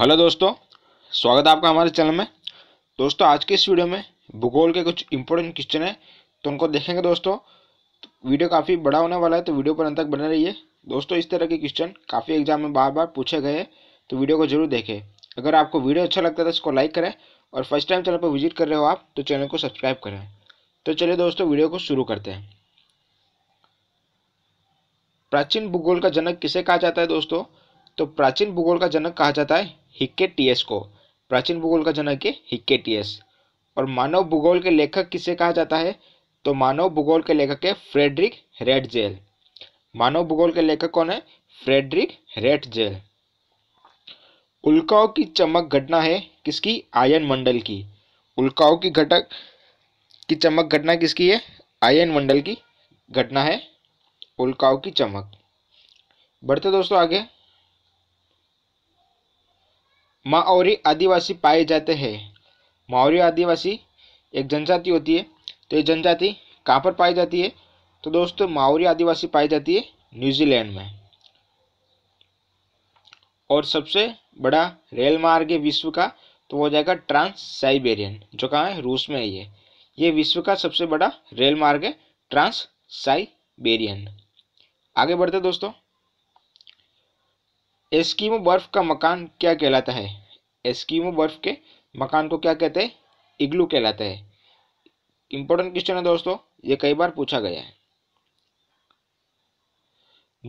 hello दोस्तों स्वागत है आपका हमारे चैनल में दोस्तों आज के इस वीडियो में भूगोल के कुछ इंपॉर्टेंट क्वेश्चन हैं तो उनको देखेंगे दोस्तों तो वीडियो काफ़ी बड़ा होने वाला है तो वीडियो पर अंत तक बने रहिए दोस्तों इस तरह के क्वेश्चन काफ़ी एग्जाम में बार बार पूछे गए हैं तो वीडियो को जरूर देखें अगर आपको वीडियो अच्छा लगता है तो इसको लाइक करें और फर्स्ट टाइम चैनल पर विजिट कर रहे हो आप तो चैनल को सब्सक्राइब करें तो चलिए दोस्तों वीडियो को शुरू करते हैं प्राचीन भूगोल का जनक किसे कहा जाता है दोस्तों तो प्राचीन भूगोल का जनक कहा जाता है हिक्के को प्राचीन भूगोल का जनक है हिक्के और मानव भूगोल के लेखक किसे कहा जाता है तो मानव भूगोल के लेखक है फ्रेडरिक रेडजेल मानव भूगोल के लेखक कौन है फ्रेडरिक रेडजेल उल्काओं की चमक घटना है किसकी आयन मंडल की उल्काओं की घटक की चमक घटना किसकी है आयन मंडल की घटना है उल्काओं की चमक बढ़ते दोस्तों आगे माओरी आदिवासी पाए जाते हैं माओरी आदिवासी एक जनजाति होती है तो ये जनजाति कहाँ पर पाई जाती है तो दोस्तों माओरी आदिवासी पाई जाती है न्यूजीलैंड में और सबसे बड़ा रेल मार्ग है विश्व का तो वो हो जाएगा ट्रांस साइबेरियन जो कहाँ है रूस में ही है ये विश्व का सबसे बड़ा रेल मार्ग है ट्रांस साइबेरियन आगे बढ़ते दोस्तों एस्कीमो बर्फ का मकान क्या कहलाता है एस्कीमो बर्फ के मकान को क्या कहते हैं इग्लू कहलाते हैं इंपॉर्टेंट क्वेश्चन है दोस्तों ये कई बार पूछा गया है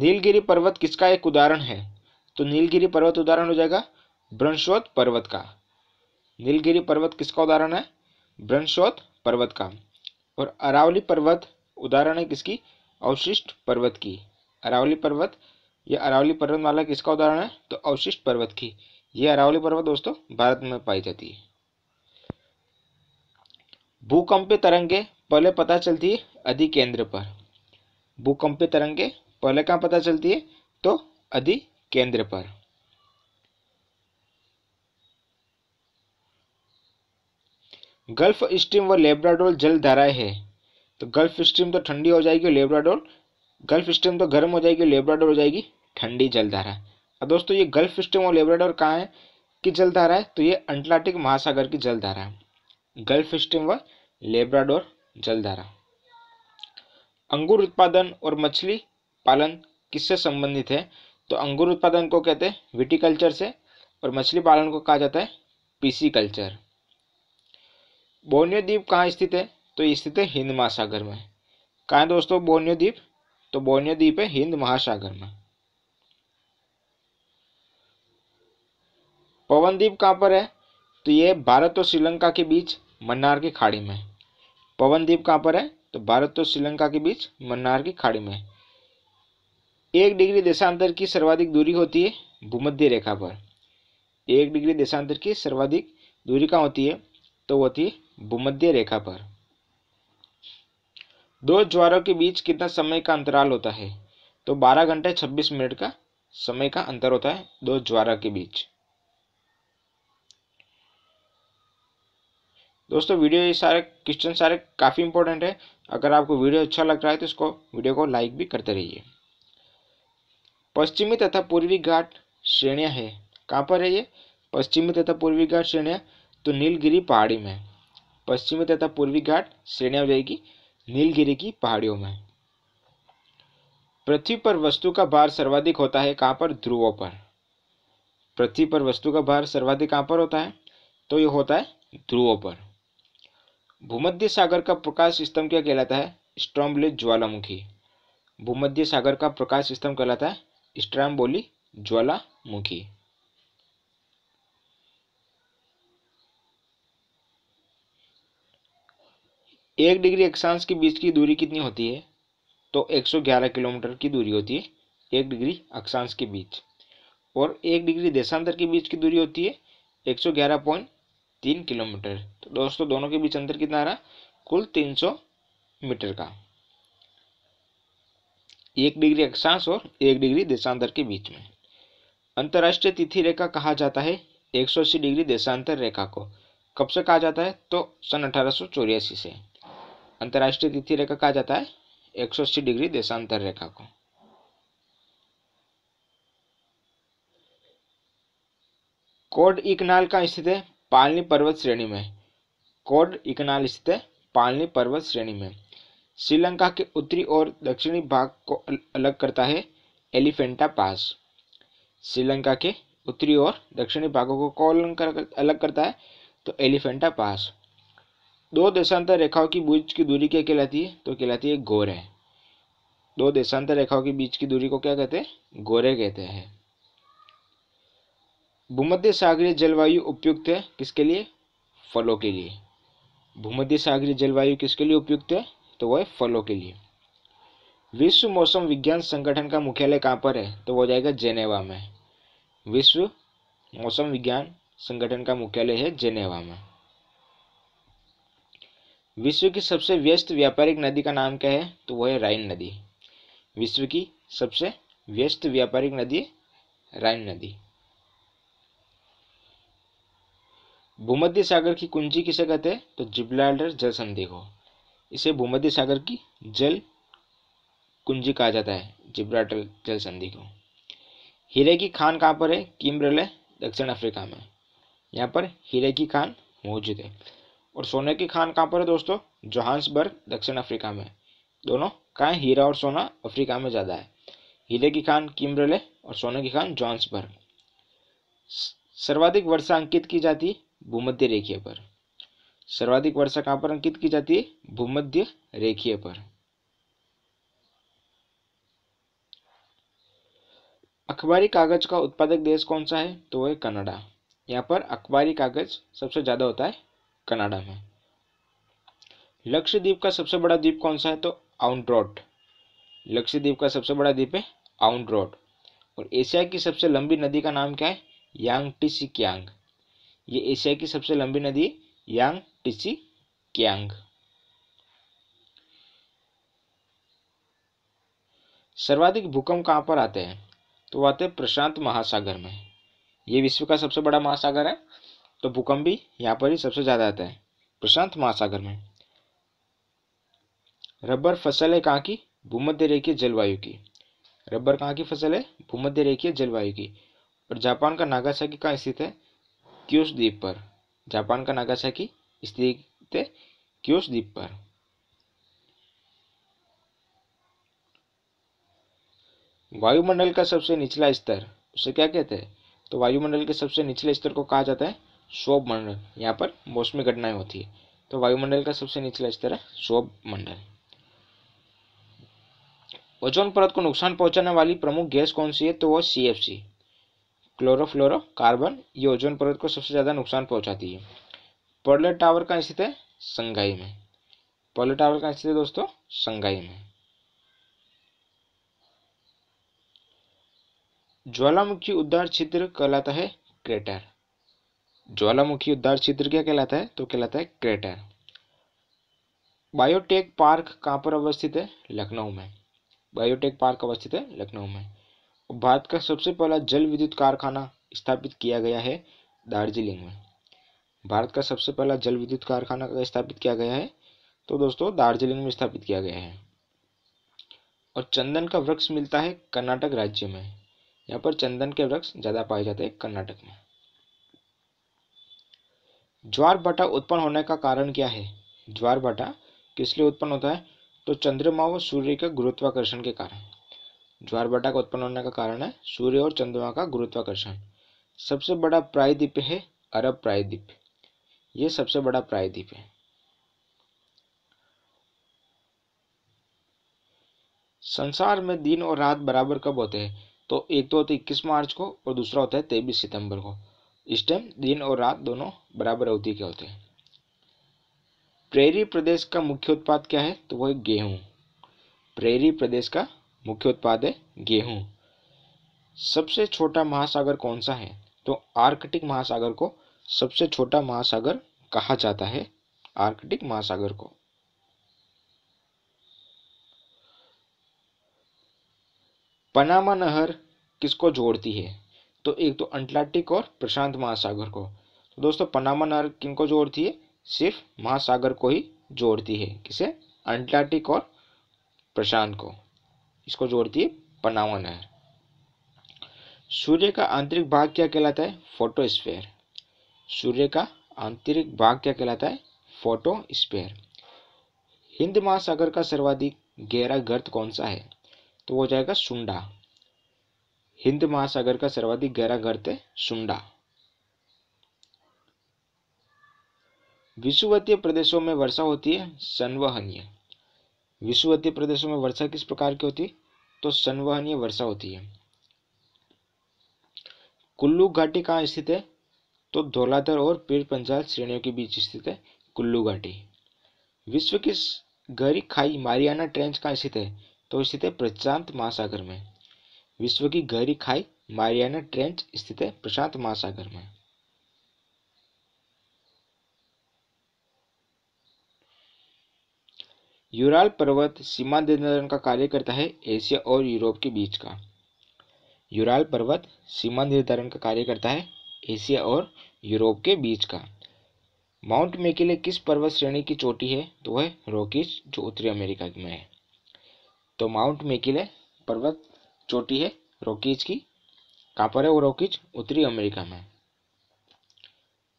नीलगिरी पर्वत किसका एक उदाहरण है तो नीलगिरी पर्वत उदाहरण हो जाएगा ब्रंशोत पर्वत का नीलगिरी पर्वत किसका उदाहरण है ब्रंशोत पर्वत का और अरावली पर्वत उदाहरण है किसकी अवशिष्ट पर्वत की अरावली पर्वत या अरावली पर्वतमाला किसका उदाहरण है तो अवशिष्ट पर्वत की ये अरावली पर्वत दोस्तों भारत में पाई जाती है भूकंप तरंगे पहले पता चलती है अधि केंद्र पर भूकंपीय तरंगे पहले कहा पता चलती है तो अधि केंद्र पर गल्फ स्ट्रीम व लेब्राडोल जल धाराएं है तो गल्फ स्ट्रीम तो ठंडी हो जाएगी लेब्राडोल गल्फ स्ट्रीम तो गर्म हो जाएगी लेब्राडोल हो जाएगी ठंडी जलधारा और दोस्तों ये गल्फ स्टेम और लेबराडोर कहाँ है कि जलधारा है तो ये अंटार्कटिक महासागर की जलधारा है गल्फ स्टेम व लेबराडोर जलधारा अंगूर उत्पादन और मछली पालन किससे संबंधित है तो अंगूर उत्पादन को कहते हैं विटिकल्चर से और मछली पालन को कहा जाता है पीसी कल्चर बोर्नियो द्वीप कहाँ स्थित है तो स्थित है हिंद महासागर में कहाँ है दोस्तों बोर्नियो द्वीप तो बोर्नियो द्वीप है हिंद महासागर में पवनदीप कहाँ पर है तो ये भारत और श्रीलंका के बीच मन्नार की खाड़ी में पवन पवनदीप कहाँ पर है तो भारत और श्रीलंका के बीच मन्नार की खाड़ी में एक डिग्री देशांतर की सर्वाधिक दूरी होती है भूमध्य रेखा पर एक डिग्री देशांतर की सर्वाधिक दूरी कहाँ होती है तो होती है भूमध्य रेखा पर दो ज्वारों के बीच कितना समय का अंतराल होता है तो 12 घंटे 26 मिनट का समय का अंतर होता है दो ज्वारों के बीच दोस्तों वीडियो ये सारे क्वेश्चन सारे काफ़ी इंपॉर्टेंट है अगर आपको वीडियो अच्छा लग रहा है तो इसको वीडियो को लाइक भी करते रहिए पश्चिमी तथा पूर्वी घाट श्रेणियाँ है कहाँ पर है ये पश्चिमी तथा पूर्वी घाट श्रेणियाँ तो नीलगिरी पहाड़ी में पश्चिमी तथा पूर्वी घाट श्रेणियाँ हो जाएगी नीलगिरी की पहाड़ियों में पृथ्वी पर वस्तु का भार सर्वाधिक होता है कहाँ पर ध्रुवों पर पृथ्वी पर वस्तु का भार सर्वाधिक कहाँ पर होता है तो ये होता है ध्रुवों पर भूमध्य सागर का प्रकाश स्तंभ क्या कहलाता है स्ट्रॉम्बोली ज्वालामुखी भूमध्य सागर का प्रकाश स्तंभ कहलाता है स्ट्रॉम्बोली ज्वालामुखी एक डिग्री अक्षांश के बीच की दूरी कितनी होती है तो 111 किलोमीटर की दूरी होती है एक डिग्री अक्षांश के बीच और एक डिग्री देशांतर के बीच की दूरी होती है पॉइंट तीन किलोमीटर तो दोस्तों दोनों के बीच अंतर कितना आ रहा कुल तीन सौ मीटर का एक डिग्री अक्षांश और एक डिग्री देशांतर के बीच में अंतर्राष्ट्रीय तिथि रेखा कहा जाता है अस्सी डिग्री देशांतर रेखा को कब से कहा जाता है तो सन अठारह से अंतर्राष्ट्रीय तिथि रेखा कहा जाता है अस्सी डिग्री देशांतर रेखा को कोड इकनाल का स्थित है पालनी पर्वत श्रेणी में कोड इकनाल स्थित पालनी पर्वत श्रेणी में श्रीलंका के उत्तरी और दक्षिणी भाग को अलग करता है एलिफेंटा पास श्रीलंका के उत्तरी और दक्षिणी भागों को कौन कर, अलग करता है तो एलिफेंटा पास दो देशांतर रेखाओं की बीच की दूरी क्या कहलाती है तो कहलाती है गोरे दो देशांतर रेखाओं के बीच की दूरी को क्या कहते हैं गोरे कहते हैं भूमध्य सागरीय जलवायु उपयुक्त है किसके लिए फलों के लिए भूमध्य सागरीय जलवायु किसके लिए उपयुक्त है तो वह है फलों के लिए विश्व मौसम विज्ञान संगठन का मुख्यालय कहाँ पर है तो वो जाएगा जेनेवा में विश्व मौसम विज्ञान संगठन का मुख्यालय है जेनेवा में विश्व की सबसे व्यस्त व्यापारिक नदी का नाम क्या है तो वह है राइन नदी विश्व की सबसे व्यस्त व्यापारिक नदी राइन नदी भूमध्य सागर की कुंजी किसे कहते हैं तो जिब्लाल्टर जल संधि को इसे भूमध्य सागर की जल कुंजी कहा जाता है जिब्राल्टर जल संधि को हीरे की खान कहाँ पर है किमब्रेले दक्षिण अफ्रीका में यहाँ पर हीरे की खान मौजूद है और सोने की खान कहाँ पर है दोस्तों जोहान्सबर्ग दक्षिण अफ्रीका में दोनों कहाँ है हीरा और सोना अफ्रीका में ज़्यादा है हीरे की खान किमब्रेले और सोने की खान जोहान्सबर्ग सर्वाधिक वर्षा अंकित की जाती भूमध्य रेखीय पर सर्वाधिक वर्षा कहां पर अंकित की जाती है भूमध्य रेखीय पर अखबारी कागज का उत्पादक देश कौन सा है तो वह है कनाडा यहाँ पर अखबारी कागज सबसे ज़्यादा होता है कनाडा में लक्षद्वीप का सबसे बड़ा द्वीप कौन सा है तो आउंड्रॉट लक्षद्वीप का सबसे बड़ा द्वीप है आउंड्रॉट और एशिया की सबसे लंबी नदी का नाम क्या है यांग टी सिक्यांग ये एशिया की सबसे लंबी नदी यांग टिची क्यांग सर्वाधिक भूकंप कहाँ पर आते हैं तो आते हैं प्रशांत महासागर में ये विश्व का सबसे बड़ा महासागर है तो भूकंप भी यहाँ पर ही सबसे ज़्यादा आता है प्रशांत महासागर में रबर फसल है कहाँ की भूमध्य रेखीय जलवायु की रबर कहाँ की फसल है भूमध्य रेखीय जलवायु की और जापान का नागासाकी कहाँ स्थित है क्यूस द्वीप पर जापान का नागासाकी स्थित है क्यूस द्वीप पर वायुमंडल का सबसे निचला स्तर उसे क्या कहते हैं तो वायुमंडल के सबसे निचले स्तर को कहा जाता है शोभ मंडल यहाँ पर मौसमी घटनाएं होती है तो वायुमंडल का सबसे निचला स्तर है शोभ मंडल ओजोन परत को नुकसान पहुंचाने वाली प्रमुख गैस कौन सी है तो वो C F C chlorofluoro carbon ये ओजोन परत को सबसे ज़्यादा नुकसान पहुंचाती है पर्लर टावर कहाँ स्थित है संघाई में पर्लर टावर कहाँ स्थित है दोस्तों संघाई में ज्वालामुखी उद्धार छिद्र कहलाता है क्रेटर ज्वालामुखी उद्धार छिद्र क्या कहलाता है तो कहलाता है क्रेटर बायोटेक पार्क कहाँ पर अवस्थित है लखनऊ में बायोटेक पार्क अवस्थित है लखनऊ में भारत का सबसे पहला जल विद्युत कारखाना स्थापित किया गया है दार्जिलिंग में भारत का सबसे पहला जल विद्युत कारखाना का स्थापित किया गया है तो दोस्तों दार्जिलिंग में स्थापित किया गया है और चंदन का वृक्ष मिलता है कर्नाटक राज्य में यहाँ पर चंदन के वृक्ष ज़्यादा पाए जाते हैं कर्नाटक में ज्वार भाटा उत्पन्न होने का कारण क्या है ज्वार भाटा किस लिए उत्पन्न होता है तो चंद्रमा व सूर्य के गुरुत्वाकर्षण के कारण ज्वार बटा का उत्पन्न होने का कारण है सूर्य और चंद्रमा का गुरुत्वाकर्षण सबसे बड़ा प्रायद्वीप है अरब प्रायद्वीप ये सबसे बड़ा प्रायद्वीप है संसार में दिन और रात बराबर कब होते हैं तो एक तो होता है इक्कीस मार्च को और दूसरा होता है तेईस सितंबर को इस टाइम दिन और रात दोनों बराबर अवधि के होते हैं प्रेरी प्रदेश का मुख्य उत्पाद क्या है तो वह गेहूं प्रेरी प्रदेश का मुख्य उत्पाद है गेहूं सबसे छोटा महासागर कौन सा है तो आर्कटिक महासागर को सबसे छोटा महासागर कहा जाता है आर्कटिक महासागर को पनामा नहर किसको जोड़ती है तो एक तो अंटार्कटिक और प्रशांत महासागर को तो दोस्तों पनामा नहर किनको जोड़ती है सिर्फ महासागर को ही जोड़ती है किसे अंटार्कटिक और प्रशांत को इसको जोड़ दिए पनावन है सूर्य का आंतरिक भाग क्या कहलाता है फोटोस्फेयर सूर्य का आंतरिक भाग क्या कहलाता है फोटोस्फेयर हिंद महासागर का सर्वाधिक गहरा गर्त कौन सा है तो हो जाएगा सुंडा हिंद महासागर का सर्वाधिक गहरा गर्त है सुंडा विषुवतीय प्रदेशों में वर्षा होती है संवहनीय विश्ववती प्रदेशों में वर्षा किस प्रकार की होती तो संवहनीय वर्षा होती है कुल्लू घाटी कहाँ स्थित है तो धौलाधर और पीर पंजाल श्रेणियों के बीच स्थित है कुल्लू घाटी विश्व की गहरी खाई मारियाना ट्रेंच कहाँ स्थित है तो स्थित है प्रशांत महासागर में विश्व की गहरी खाई मारियाना ट्रेंच स्थित है प्रशांत महासागर में यूराल पर्वत सीमा निर्धारण का कार्य करता है एशिया और यूरोप के बीच का यूराल पर्वत सीमा निर्धारण का कार्य करता है एशिया और यूरोप के बीच का माउंट मेकेले किस पर्वत श्रेणी की चोटी है तो वह रोकिस जो उत्तरी अमेरिका में है तो माउंट मेकेले पर्वत चोटी है रॉकीज की कहाँ पर है वो रॉकीज उत्तरी अमेरिका में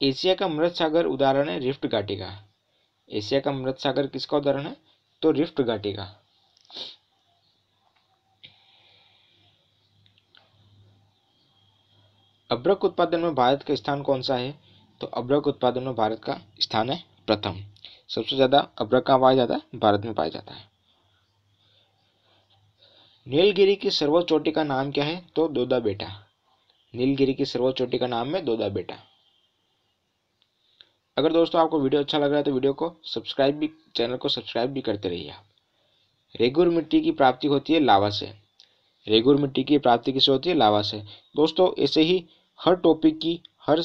एशिया का मृत सागर उदाहरण है रिफ्ट घाटी का एशिया का मृत सागर किसका उदाहरण है तो रिफ्ट घटेगा अब्रक उत्पादन में भारत का स्थान कौन सा है तो अब्रक उत्पादन में भारत का स्थान है प्रथम सबसे ज़्यादा अब्रक कहाँ पाया जाता है भारत में पाया जाता है नीलगिरी की सर्वोच्च चोटी का नाम क्या है तो दोदा बेटा नीलगिरी की सर्वोच्च चोटी का नाम है दोदा बेटा अगर दोस्तों आपको वीडियो अच्छा लग रहा है तो वीडियो को सब्सक्राइब भी चैनल को सब्सक्राइब भी करते रहिए आप रेगुर मिट्टी की प्राप्ति होती है लावा से रेगुर मिट्टी की प्राप्ति किससे होती है लावा से दोस्तों ऐसे ही हर टॉपिक की हर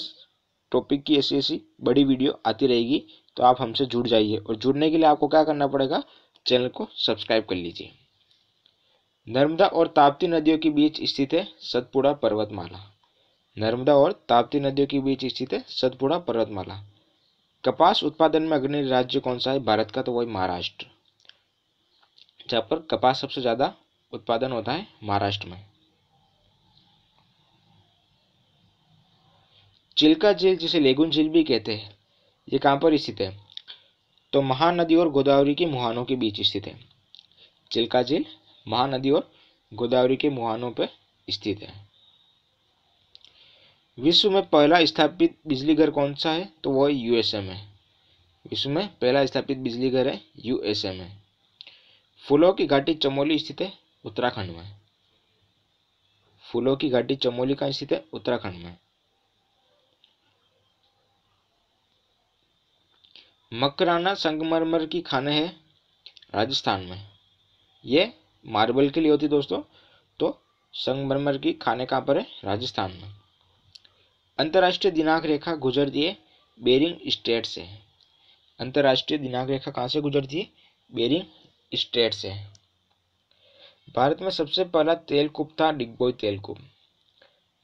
टॉपिक की ऐसी ऐसी बड़ी वीडियो आती रहेगी तो आप हमसे जुड़ जाइए और जुड़ने के लिए आपको क्या करना पड़ेगा चैनल को सब्सक्राइब कर लीजिए नर्मदा और ताप्ती नदियों के बीच स्थित है सतपुड़ा पर्वतमाला नर्मदा और ताप्ती नदियों के बीच स्थित है सतपुड़ा पर्वतमाला कपास उत्पादन में अग्रणी राज्य कौन सा है भारत का तो वही महाराष्ट्र जहाँ पर कपास सबसे ज़्यादा उत्पादन होता है महाराष्ट्र में चिल्का झील जिसे लेगुन झील भी कहते हैं ये कहाँ पर स्थित है तो महानदी और गोदावरी के मुहानों के बीच स्थित है चिल्का झील महानदी और गोदावरी के मुहानों पर स्थित है विश्व में पहला स्थापित बिजली घर कौन सा है तो वह यूएसएम है विश्व में पहला स्थापित बिजली घर है यूएसएम है फूलों की घाटी चमोली स्थित है उत्तराखंड में फूलों की घाटी चमोली कहाँ स्थित है उत्तराखंड में मकराना संगमरमर की खाने हैं राजस्थान में ये मार्बल के लिए होती दोस्तों तो संगमरमर की खाने कहाँ पर है राजस्थान में अंतर्राष्ट्रीय दिनांक रेखा गुजरती है बेरिंग स्टेट से अंतर्राष्ट्रीय दिनांक रेखा कहाँ से गुजरती है बेरिंग स्टेट से भारत में सबसे पहला तेल कुप था डिग्बोई तेल कुप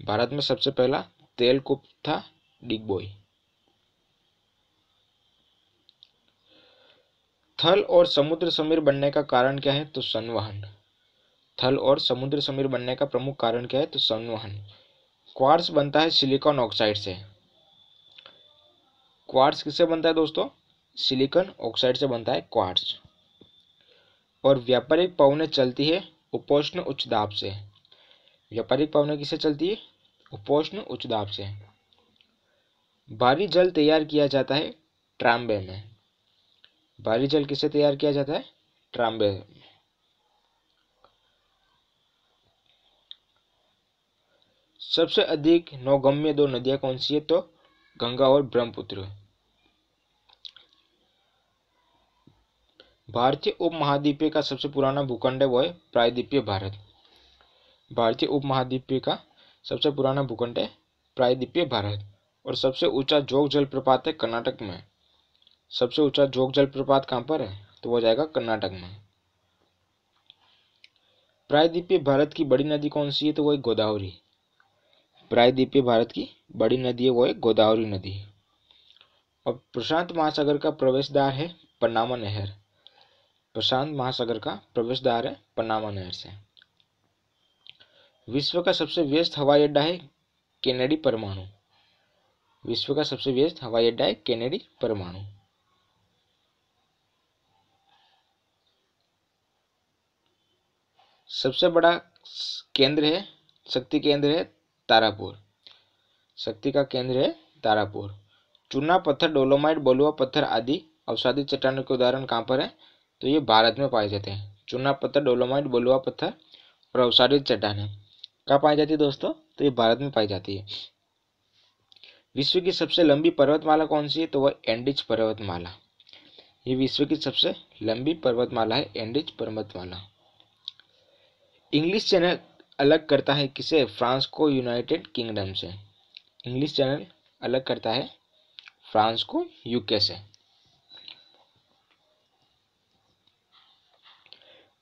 भारत में सबसे पहला तेल कुप था डिग्बोई थल और समुद्र समीर बनने का कारण क्या है तो संवहन थल और समुद्र समीर बनने का प्रमुख कारण क्या है तो संवहन क्वार्स बनता है सिलिकॉन ऑक्साइड से क्वार्स किससे बनता है दोस्तों सिलिकॉन ऑक्साइड से बनता है क्वार्स और व्यापारिक पवने चलती है उपोष्ण उच्च दाब से व्यापारिक पवने किससे चलती है उपोष्ण उच्च दाब से भारी जल तैयार किया जाता है ट्राम्बे में भारी जल किससे तैयार किया जाता है ट्राम्बे सबसे अधिक नौगम्य दो नदियां कौन सी है तो गंगा और ब्रह्मपुत्र भारतीय उप महाद्वीपीय का सबसे पुराना भूखंड है वो है प्रायद्वीपीय भारत भारतीय उप महाद्वीपीय का सबसे पुराना भूखंड है प्रायद्वीपीय भारत और सबसे ऊंचा जोग जलप्रपात है कर्नाटक में सबसे ऊंचा जोग जलप्रपात कहाँ पर है तो वो जाएगा कर्नाटक में प्रायद्वीपीय भारत की बड़ी नदी कौन सी है तो वो गोदावरी प्रायद्वीपीय भारत की बड़ी नदी है वो है गोदावरी नदी और प्रशांत महासागर का प्रवेश द्वार है पनामा नहर प्रशांत महासागर का प्रवेश द्वार है पनामा नहर से विश्व का सबसे व्यस्त हवाई अड्डा है केनेडी परमाणु विश्व का सबसे व्यस्त हवाई अड्डा है केनेडी परमाणु सबसे बड़ा केंद्र है शक्ति केंद्र है तारापुर शक्ति का केंद्र है तारापुर चूना पत्थर डोलोमाइट बलुआ पत्थर आदि अवसादी चट्टानों के उदाहरण कहाँ पर है तो ये भारत में पाए जाते हैं चूना पत्थर डोलोमाइट बलुआ पत्थर और अवसादी चट्टान कहाँ पाई जाती है दोस्तों तो ये भारत में पाई जाती है विश्व की सबसे लंबी पर्वतमाला कौन सी है तो वह एंडिज पर्वतमाला ये विश्व की सबसे लंबी पर्वतमाला है एंडिज पर्वतमाला इंग्लिश चैनल अलग करता है किसे फ्रांस को यूनाइटेड किंगडम से इंग्लिश चैनल अलग करता है फ्रांस को यूके से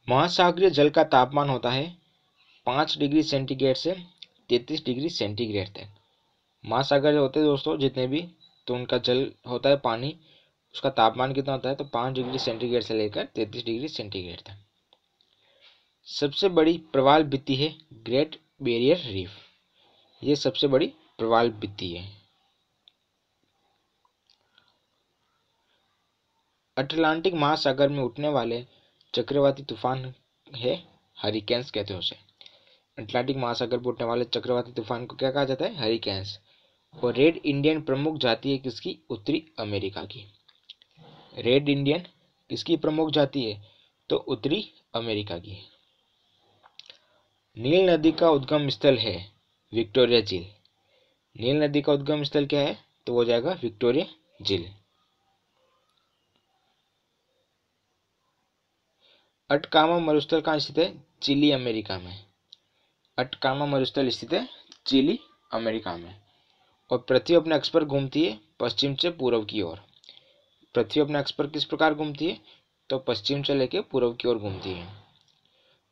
महासागरीय जल का तापमान होता है पाँच डिग्री सेंटीग्रेड से तैतीस डिग्री सेंटीग्रेड तक महासागर जो होते हैं दोस्तों जितने भी तो उनका जल होता है पानी उसका तापमान कितना होता है तो पाँच डिग्री सेंटीग्रेड से लेकर तैतीस डिग्री सेंटीग्रेड तक सबसे बड़ी प्रवाल बीती है ग्रेट बैरियर रीफ ये सबसे बड़ी प्रवाल बीती है अटलांटिक महासागर में उठने वाले चक्रवाती तूफान है हरिकेन्स कहते हैं उसे अटलांटिक महासागर पर उठने वाले चक्रवाती तूफान को क्या कहा जाता है हरिकेन्स और रेड इंडियन प्रमुख जाति है किसकी उत्तरी अमेरिका की रेड इंडियन किसकी प्रमुख जाति है तो उत्तरी अमेरिका की नील नदी का उद्गम स्थल है विक्टोरिया झील नील नदी का उद्गम स्थल क्या है तो वो जाएगा विक्टोरिया झील अटकामा मरुस्थल कहाँ स्थित है चिली अमेरिका में अटकामा मरुस्थल स्थित है चिली अमेरिका में और पृथ्वी अपने अक्ष पर घूमती है पश्चिम से पूर्व की ओर पृथ्वी अपने अक्ष पर किस प्रकार घूमती है तो पश्चिम से लेकर पूर्व की ओर घूमती है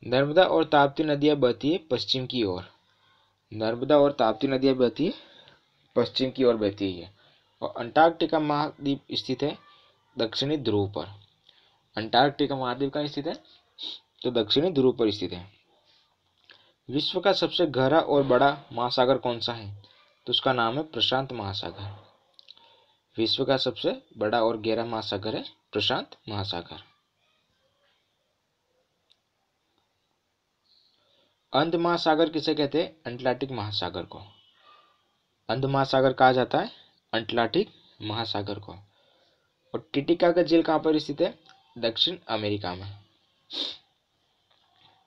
नर्मदा और ताप्ती नदियाँ बहती है पश्चिम की ओर नर्मदा और ताप्ती नदियाँ बहती है पश्चिम की ओर बहती है और अंटार्कटिका महाद्वीप स्थित है दक्षिणी ध्रुव पर अंटार्कटिका महाद्वीप कहाँ स्थित है तो दक्षिणी ध्रुव पर स्थित है विश्व का सबसे गहरा और बड़ा महासागर कौन सा है तो उसका नाम है प्रशांत महासागर विश्व का सबसे बड़ा और गहरा महासागर है प्रशांत महासागर अंध महासागर किसे कहते हैं अंटलाटिक महासागर को अंध महासागर कहा जाता है अंटलाटिक महासागर को और टिटिका का झील कहाँ पर स्थित है दक्षिण अमेरिका में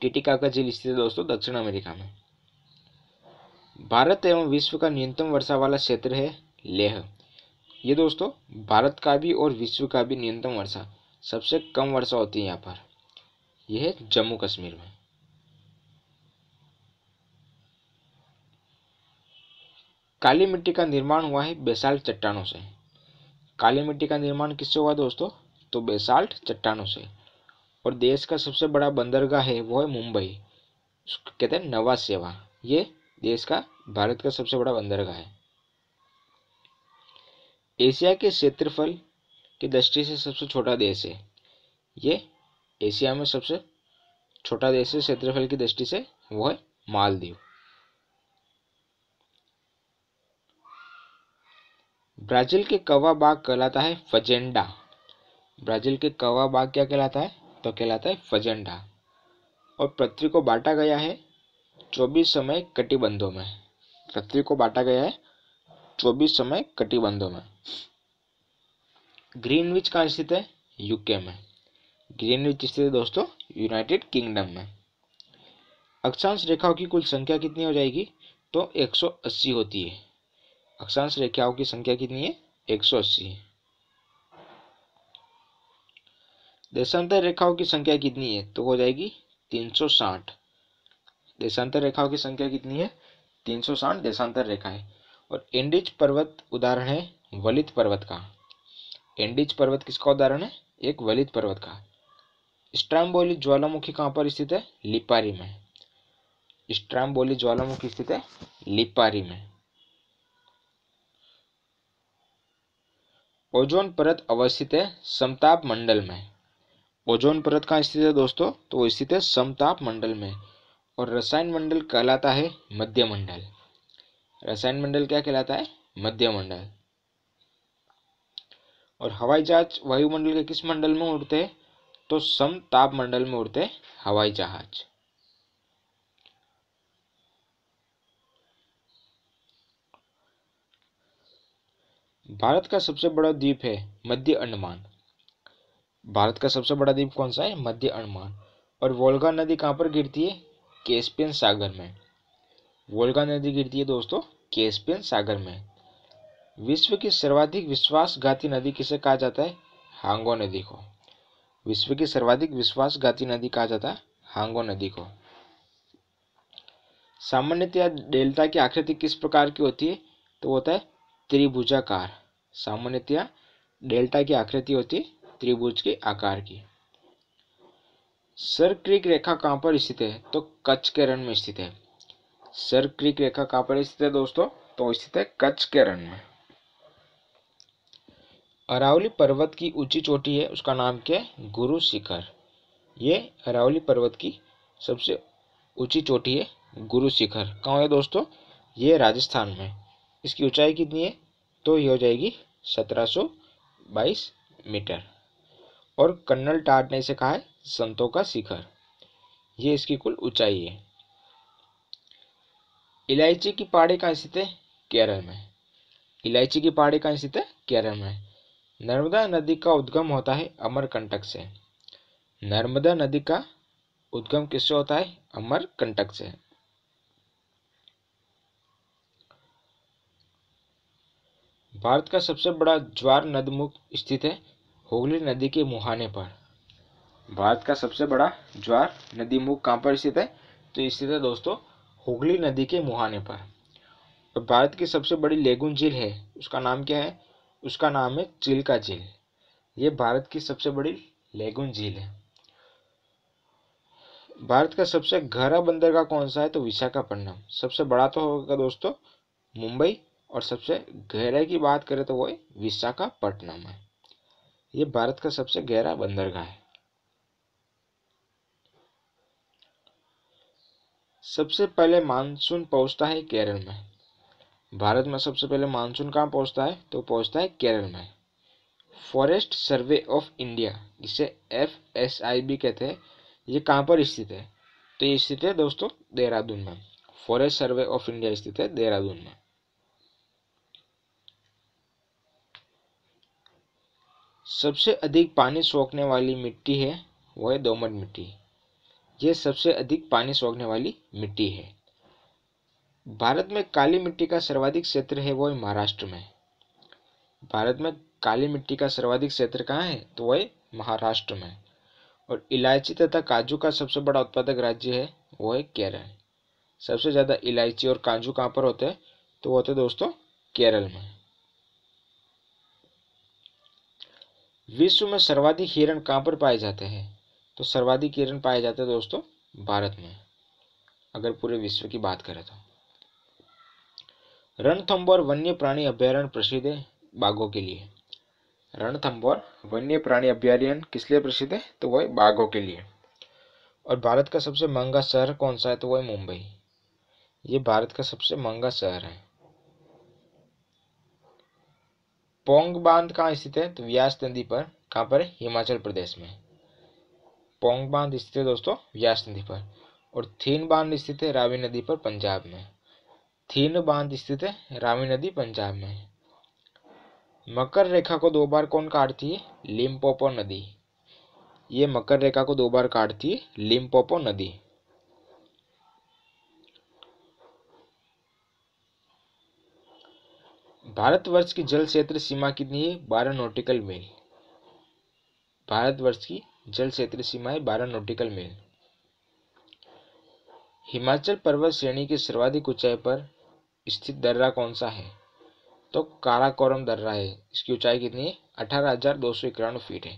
टिटिका का झील स्थित है दोस्तों दक्षिण अमेरिका में भारत एवं विश्व का न्यूनतम वर्षा वाला क्षेत्र है लेह ये दोस्तों भारत का भी और विश्व का भी न्यूनतम वर्षा सबसे कम वर्षा होती है यहाँ पर यह है जम्मू कश्मीर में काली मिट्टी का निर्माण हुआ है बेसाल्ट चट्टानों से काली मिट्टी का निर्माण किससे हुआ दोस्तों तो बेसाल्ट चट्टानों से और देश का सबसे बड़ा बंदरगाह है वो है मुंबई कहते हैं नवा सेवा ये देश का भारत का सबसे बड़ा बंदरगाह है एशिया के क्षेत्रफल की दृष्टि से सबसे छोटा देश है ये एशिया में सबसे छोटा देश है क्षेत्रफल की दृष्टि से वो है मालदीव ब्राज़ील के कवा बाग कहलाता है फजेंडा ब्राज़ील के कवा बाग क्या कहलाता है तो कहलाता है फजेंडा और पृथ्वी को बांटा गया है चौबीस समय कटिबंधों में पृथ्वी को बांटा गया है चौबीस समय कटिबंधों में ग्रीनविच कहाँ स्थित है यूके में ग्रीनविच स्थित है दोस्तों यूनाइटेड किंगडम में अक्षांश रेखाओं की कुल संख्या कितनी हो जाएगी तो 180 होती है अक्षांश रेखाओं की संख्या कितनी है एक सौ अस्सी देशांतर रेखाओं की संख्या कितनी है तो हो जाएगी तीन सौ साठ देशांतर रेखाओं की संख्या कितनी है तीन सौ साठ देशांतर रेखाएं और एंडिज पर्वत उदाहरण है वलित पर्वत का एंडिज पर्वत किसका उदाहरण है एक वलित पर्वत का स्ट्राम्बोली ज्वालामुखी कहाँ पर स्थित है लिपारी में स्ट्राम्बोली ज्वालामुखी स्थित है लिपारी में ओजोन परत अवस्थित है समताप मंडल में ओजोन परत कहाँ स्थित है दोस्तों तो वो स्थित है समताप मंडल में और रसायन मंडल कहलाता है मध्य मंडल रसायन मंडल क्या कहलाता है मध्य मंडल और हवाई जहाज वायुमंडल के किस मंडल में उड़ते हैं तो समताप मंडल में उड़ते हैं हवाई जहाज़ भारत का सबसे बड़ा द्वीप है मध्य अंडमान भारत का सबसे बड़ा द्वीप कौन सा है मध्य अंडमान और वोल्गा नदी कहाँ पर गिरती है केस्पियन सागर में वोल्गा नदी गिरती है दोस्तों केस्पियन सागर में विश्व की सर्वाधिक विश्वासघाती नदी किसे कहा जाता है हांगो नदी को विश्व की सर्वाधिक विश्वासघाती नदी कहा जाता है हांगो नदी को सामान्यतया डेल्टा की आकृति किस प्रकार की होती है तो होता है त्रिभुजाकार सामान्यतया डेल्टा की आकृति होती है त्रिभुज के आकार की सर क्रिक रेखा कहाँ पर स्थित है तो कच्छ के रण में स्थित है सर क्रिक रेखा कहाँ पर स्थित है दोस्तों तो स्थित है कच्छ के रण में अरावली पर्वत की ऊंची चोटी है उसका नाम क्या है गुरु शिखर ये अरावली पर्वत की सबसे ऊंची चोटी है गुरु शिखर कहाँ है दोस्तों ये राजस्थान में इसकी ऊंचाई कितनी है तो ये हो जाएगी 1722 मीटर और कन्नल टाट ने इसे कहा है संतों का शिखर ये इसकी कुल ऊंचाई है इलायची की पहाड़ी कहाँ स्थित है केरल में इलायची की पहाड़ी कहाँ स्थित है केरल में नर्मदा नदी का उद्गम होता है अमरकंटक से नर्मदा नदी का उद्गम किससे होता है अमरकंटक से भारत का सबसे बड़ा ज्वार नदमुख स्थित है हुगली नदी के मुहाने पर भारत का सबसे बड़ा ज्वार नदी मुख कहाँ पर स्थित है तो स्थित है दोस्तों हुगली नदी के मुहाने पर और भारत की सबसे बड़ी लेगुन झील है उसका नाम क्या है उसका नाम है चिल्का झील ये भारत की सबसे बड़ी लेगुन झील है भारत का सबसे गहरा बंदरगाह कौन सा है तो विशाखापट्टनम सबसे बड़ा तो होगा दोस्तों मुंबई और सबसे गहरा की बात करें तो वही विशाखापट्टनम है ये भारत का सबसे गहरा बंदरगाह है सबसे पहले मानसून पहुंचता है केरल में भारत में सबसे पहले मानसून कहाँ पहुंचता है तो पहुंचता है केरल में फॉरेस्ट सर्वे ऑफ इंडिया जिसे एफ एस आई बी कहते हैं ये कहाँ पर स्थित है तो ये स्थित है दोस्तों देहरादून में फॉरेस्ट सर्वे ऑफ इंडिया स्थित है देहरादून में सबसे अधिक पानी सोखने वाली मिट्टी है वो है दोमट मिट्टी यह सबसे अधिक पानी सोखने वाली मिट्टी है भारत में काली मिट्टी का सर्वाधिक क्षेत्र है वो है महाराष्ट्र में भारत में काली मिट्टी का सर्वाधिक क्षेत्र कहाँ है तो वह महाराष्ट्र में और इलायची तथा काजू का सबसे बड़ा उत्पादक राज्य है वो है केरल सबसे ज़्यादा इलायची और काजू कहाँ पर होते हैं तो वो होते दोस्तों केरल में विश्व में सर्वाधिक हिरण कहाँ पर पाए जाते हैं तो सर्वाधिक हिरण पाए जाते हैं दोस्तों भारत में अगर पूरे विश्व की बात करें तो रणथंबोर वन्य प्राणी अभ्यारण्य प्रसिद्ध है बाघों के लिए रणथंबोर वन्य प्राणी अभ्यारण्य किस लिए प्रसिद्ध है तो वह बाघों के लिए और भारत का सबसे महंगा शहर कौन सा है तो वह मुंबई ये भारत का सबसे महंगा शहर है पोंग बांध कहाँ स्थित है तो व्यास नदी पर कहाँ पर हिमाचल प्रदेश में पोंग बांध स्थित है दोस्तों व्यास नदी पर और थीन बांध स्थित है रावी नदी पर पंजाब में थीन बांध स्थित है रावी नदी पंजाब में मकर रेखा को दो बार कौन काटती है लिम्पोपो नदी ये मकर रेखा को दो बार काटती है लिम्पोपो नदी भारतवर्ष की जल क्षेत्र सीमा कितनी है बारह नोटिकल मील भारतवर्ष की जल क्षेत्र सीमा है बारह नोटिकल मील हिमाचल पर्वत श्रेणी की सर्वाधिक ऊंचाई पर स्थित दर्रा कौन सा है तो काराकोरम दर्रा है इसकी ऊंचाई कितनी है अठारह हजार दो सौ इक्यानवे फीट है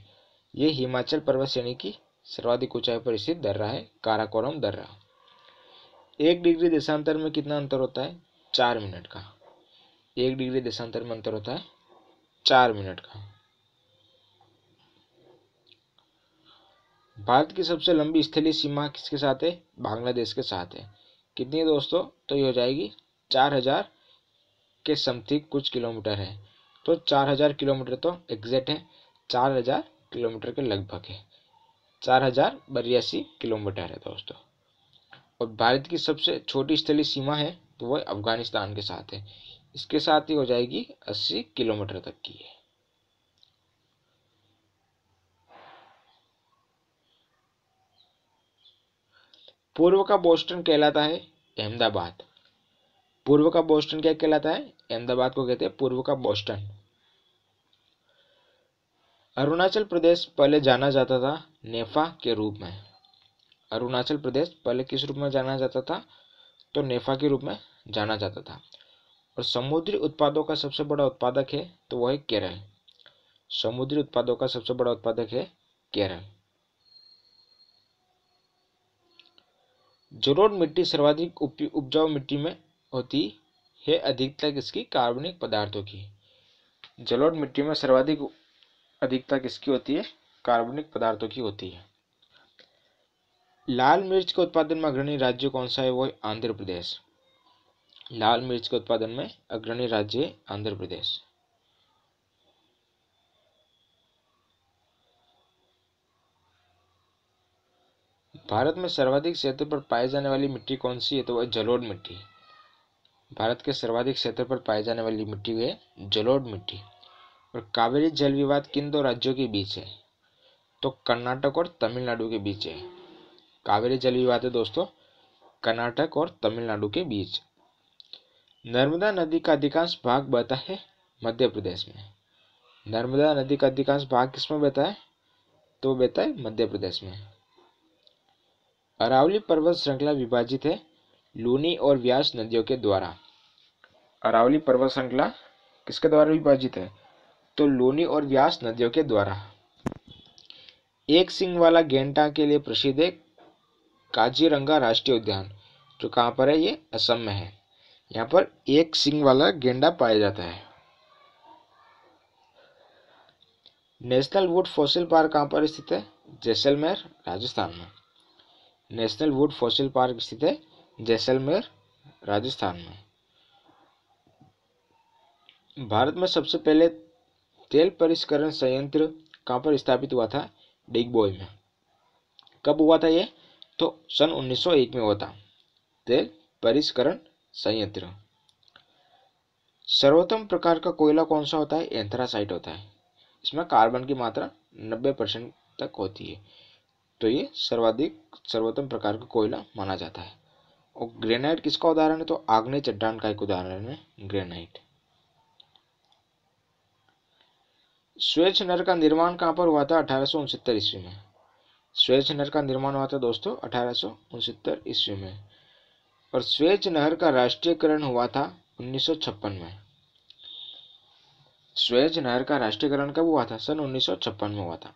ये हिमाचल पर्वत श्रेणी की सर्वाधिक ऊंचाई पर स्थित दर्रा है काराकोरम दर्रा एक डिग्री देशांतर में कितना अंतर होता है चार मिनट का एक डिग्री देशांतर में अंतर होता है चार मिनट का भारत की सबसे लंबी स्थलीय सीमा किसके साथ है बांग्लादेश के साथ है कितनी है दोस्तों तो ये हो जाएगी चार हजार के समथिंग कुछ किलोमीटर है तो चार हजार किलोमीटर तो एग्जैक्ट है चार हजार किलोमीटर के लगभग है चार हजार बयासी किलोमीटर है दोस्तों और भारत की सबसे छोटी स्थलीय सीमा है तो वह अफगानिस्तान के साथ है इसके साथ ही हो जाएगी अस्सी किलोमीटर तक की है पूर्व का बोस्टन कहलाता है अहमदाबाद पूर्व का बोस्टन क्या कहलाता है अहमदाबाद को कहते हैं पूर्व का बोस्टन अरुणाचल प्रदेश पहले जाना जाता था नेफा के रूप में अरुणाचल प्रदेश पहले किस रूप में जाना जाता था तो नेफा के रूप में जाना जाता था और समुद्री उत्पादों का सबसे बड़ा उत्पादक है तो वह है केरल समुद्री उत्पादों का सबसे बड़ा उत्पादक है केरल जरूर मिट्टी सर्वाधिक उपजाऊ मिट्टी में होती है अधिकता किसकी कार्बनिक पदार्थों की जलोढ़ मिट्टी में सर्वाधिक अधिकता किसकी होती है कार्बनिक पदार्थों की होती है लाल मिर्च के उत्पादन में अग्रणी राज्य कौन सा है वो आंध्र प्रदेश लाल मिर्च के उत्पादन में अग्रणी राज्य आंध्र प्रदेश भारत में सर्वाधिक क्षेत्र पर पाए जाने वाली मिट्टी कौन सी है तो वह जलोढ़ मिट्टी भारत के सर्वाधिक क्षेत्र पर पाई जाने वाली मिट्टी है जलोढ़ मिट्टी और कावेरी जल विवाद किन दो राज्यों के बीच है तो कर्नाटक और तमिलनाडु के बीच है कावेरी जल विवाद है दोस्तों कर्नाटक और तमिलनाडु के बीच नर्मदा नदी का अधिकांश भाग बहता है मध्य प्रदेश में नर्मदा नदी का अधिकांश भाग किसमें बहता है तो बहता है मध्य प्रदेश में अरावली पर्वत श्रृंखला विभाजित है लूनी और व्यास नदियों के द्वारा अरावली पर्वत श्रृंखला किसके द्वारा विभाजित है तो लूनी और व्यास नदियों के द्वारा एक सिंह वाला गेंटा के लिए प्रसिद्ध है काजीरंगा राष्ट्रीय उद्यान जो कहाँ पर है ये असम में है यहाँ पर एक सिंग वाला गेंडा पाया जाता है नेशनल वुड फॉसिल पार्क कहाँ पर स्थित है जैसलमेर राजस्थान में नेशनल वुड फॉसिल पार्क स्थित है जैसलमेर राजस्थान में भारत में सबसे पहले तेल परिष्करण संयंत्र कहाँ पर स्थापित हुआ था डिगबोई में कब हुआ था ये तो सन 1901 में हुआ था तेल परिष्करण संयंत्र सर्वोत्तम प्रकार का कोयला कौन सा होता है एंथ्रासाइट होता है इसमें कार्बन की मात्रा 90 परसेंट तक होती है तो ये सर्वाधिक सर्वोत्तम प्रकार का कोयला माना जाता है और ग्रेनाइट किसका उदाहरण है तो आग्नेय चट्टान का एक उदाहरण है ग्रेनाइट स्वेच्छ नर का निर्माण कहाँ पर हुआ था अठारह ईस्वी में स्वेच्छ नर का निर्माण हुआ था दोस्तों अठारह ईस्वी में और स्वेज नहर का राष्ट्रीयकरण हुआ था 1956 में स्वेज नहर का राष्ट्रीयकरण कब हुआ था सन 1956 में हुआ था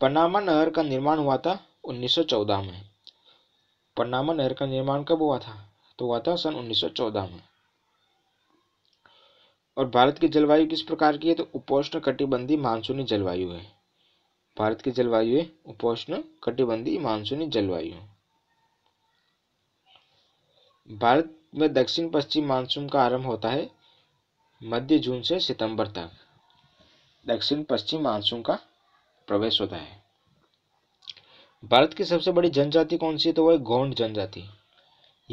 पनामा नहर का निर्माण हुआ था 1914 में पनामा नहर का निर्माण कब हुआ था तो हुआ था सन 1914 में और भारत की जलवायु किस प्रकार की है तो उपोष्ण कटिबंधी मानसूनी जलवायु है भारत की जलवायु है उपोष्ण कटिबंधीय मानसूनी जलवायु भारत में दक्षिण पश्चिम मानसून का आरंभ होता है मध्य जून से सितंबर तक दक्षिण पश्चिम मानसून का प्रवेश होता है भारत की सबसे बड़ी जनजाति कौन सी है तो वह गौंड जनजाति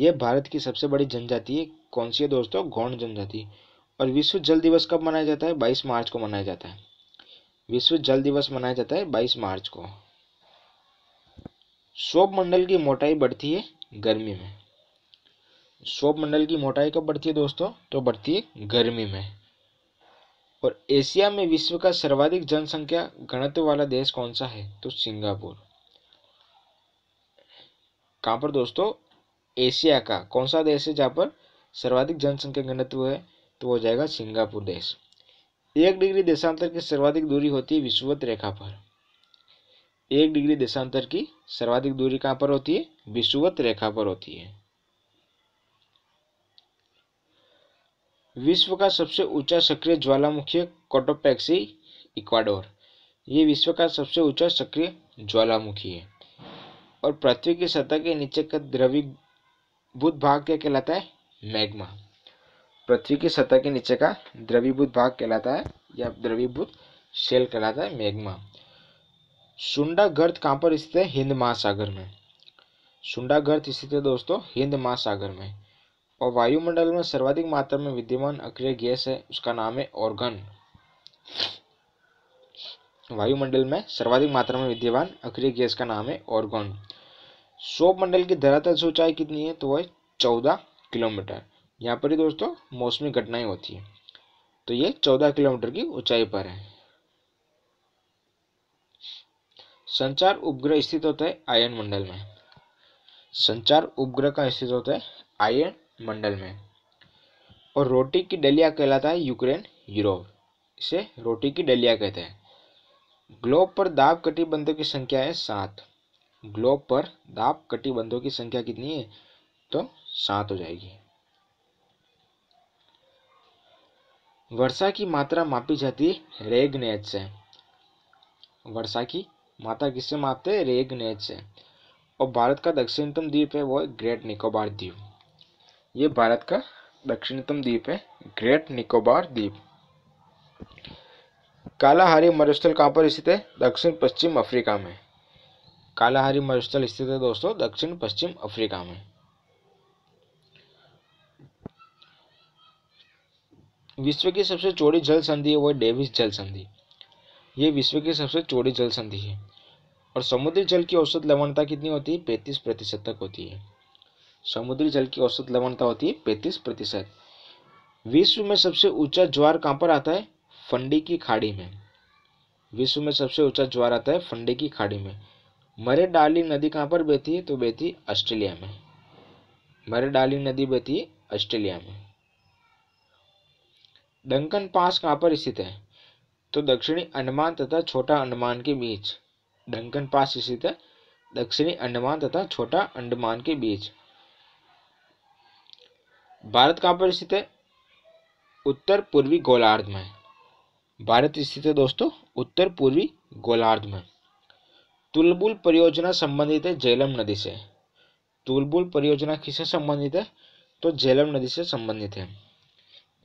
यह भारत की सबसे बड़ी जनजाति है कौन सी है दोस्तों गौंड जनजाति और विश्व जल दिवस कब मनाया जाता है बाईस मार्च को मनाया जाता है विश्व जल दिवस मनाया जाता है बाईस मार्च को शोभ मंडल की मोटाई बढ़ती है गर्मी में शोभ मंडल की मोटाई कब बढ़ती है दोस्तों तो बढ़ती है गर्मी में और एशिया में विश्व का सर्वाधिक जनसंख्या घनत्व वाला देश कौन सा है तो सिंगापुर कहाँ पर दोस्तों एशिया का कौन सा देश है जहां पर सर्वाधिक जनसंख्या घनत्व है तो वो जाएगा सिंगापुर देश एक डिग्री देशांतर की सर्वाधिक दूरी होती है विषुवत रेखा पर एक डिग्री देशांतर की सर्वाधिक दूरी कहाँ पर होती है विषुवत रेखा पर होती है विश्व का सबसे ऊंचा सक्रिय ज्वालामुखी कोटोपैक्सी इक्वाडोर ये विश्व का सबसे ऊंचा सक्रिय ज्वालामुखी है और पृथ्वी की सतह के नीचे का द्रवीभूत भाग क्या कहलाता है मैग्मा पृथ्वी की सतह के नीचे का द्रवीभूत भाग कहलाता है या द्रवीभूत शेल कहलाता है मेघमा सुंडा गर्त कहाँ पर स्थित है हिंद महासागर में सुंडा गर्त स्थित है दोस्तों हिंद महासागर में और वायुमंडल में सर्वाधिक मात्रा में विद्यमान अक्रिय गैस है उसका नाम है ऑर्गन वायुमंडल में सर्वाधिक मात्रा में विद्यमान अक्रिय गैस का नाम है ऑर्गन सोप मंडल की धरातल से ऊंचाई कितनी है तो वह चौदह किलोमीटर यहाँ पर ही दोस्तों मौसमी घटनाएं होती है तो ये चौदह किलोमीटर की ऊंचाई पर है संचार उपग्रह स्थित होता है आयन मंडल में संचार उपग्रह का स्थित होता है आयन मंडल में और रोटी की डलिया कहलाता है यूक्रेन यूरोप इसे रोटी की डलिया कहते हैं ग्लोब पर दाब कटिबंधों की संख्या है सात ग्लोब पर दाब कटिबंधों की संख्या कितनी है तो सात हो जाएगी वर्षा की मात्रा मापी जाती है रेगनेज से वर्षा की मात्रा किससे मापते हैं रेगनेज से और भारत का दक्षिणतम द्वीप है वो है ग्रेट निकोबार द्वीप ये भारत का दक्षिणतम द्वीप है ग्रेट निकोबार द्वीप कालाहारी मरुस्थल कहाँ पर स्थित है दक्षिण पश्चिम अफ्रीका में कालाहारी मरुस्थल स्थित है दोस्तों दक्षिण पश्चिम अफ्रीका में विश्व की सबसे चौड़ी जल संधि है वह डेविस जल संधि ये विश्व की सबसे चौड़ी जल संधि है और समुद्री जल की औसत लवणता कितनी होती है पैंतीस प्रतिशत तक होती है समुद्री जल की औसत लवणता होती है पैंतीस प्रतिशत विश्व में सबसे ऊंचा ज्वार कहाँ पर आता है फंडी की खाड़ी में विश्व में सबसे ऊंचा ज्वार आता है फंडी की खाड़ी में मरे डाली नदी कहाँ पर बहती है तो बहती ऑस्ट्रेलिया में मरे डाली नदी बहती है ऑस्ट्रेलिया में डंकन पास कहाँ पर स्थित है तो दक्षिणी अंडमान तथा छोटा अंडमान के बीच डंकन पास स्थित है दक्षिणी अंडमान तथा छोटा अंडमान के बीच भारत कहाँ पर स्थित है उत्तर पूर्वी गोलार्ध में भारत स्थित है दोस्तों उत्तर पूर्वी गोलार्ध में तुलबुल परियोजना संबंधित है झेलम नदी से तुलबुल परियोजना किससे संबंधित है तो झेलम नदी से संबंधित है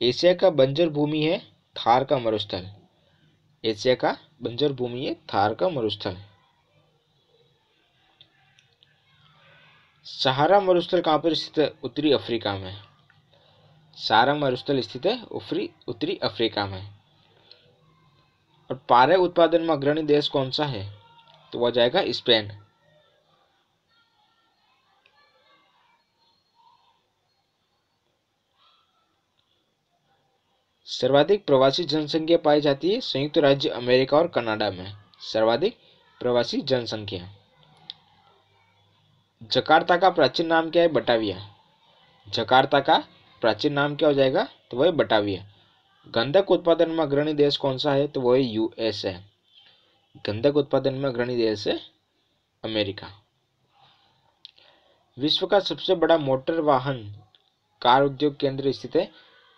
एशिया का बंजर भूमि है थार का मरुस्थल एशिया का बंजर भूमि है थार का मरुस्थल सहारा मरुस्थल कहाँ पर स्थित है उत्तरी अफ्रीका में सहारा मरुस्थल स्थित है उफरी उत्तरी अफ्रीका में और पारे उत्पादन में अग्रणी देश कौन सा है तो वह जाएगा स्पेन सर्वाधिक प्रवासी जनसंख्या पाई जाती है संयुक्त राज्य अमेरिका और कनाडा में सर्वाधिक प्रवासी जनसंख्या जकार्ता का प्राचीन नाम क्या है बटाविया जकार्ता का प्राचीन नाम क्या हो जाएगा तो वह बटाविया गंधक उत्पादन में अग्रणी देश कौन सा है तो वह यूएस है गंधक उत्पादन में अग्रणी देश है अमेरिका विश्व का सबसे बड़ा मोटर वाहन कार उद्योग केंद्र स्थित है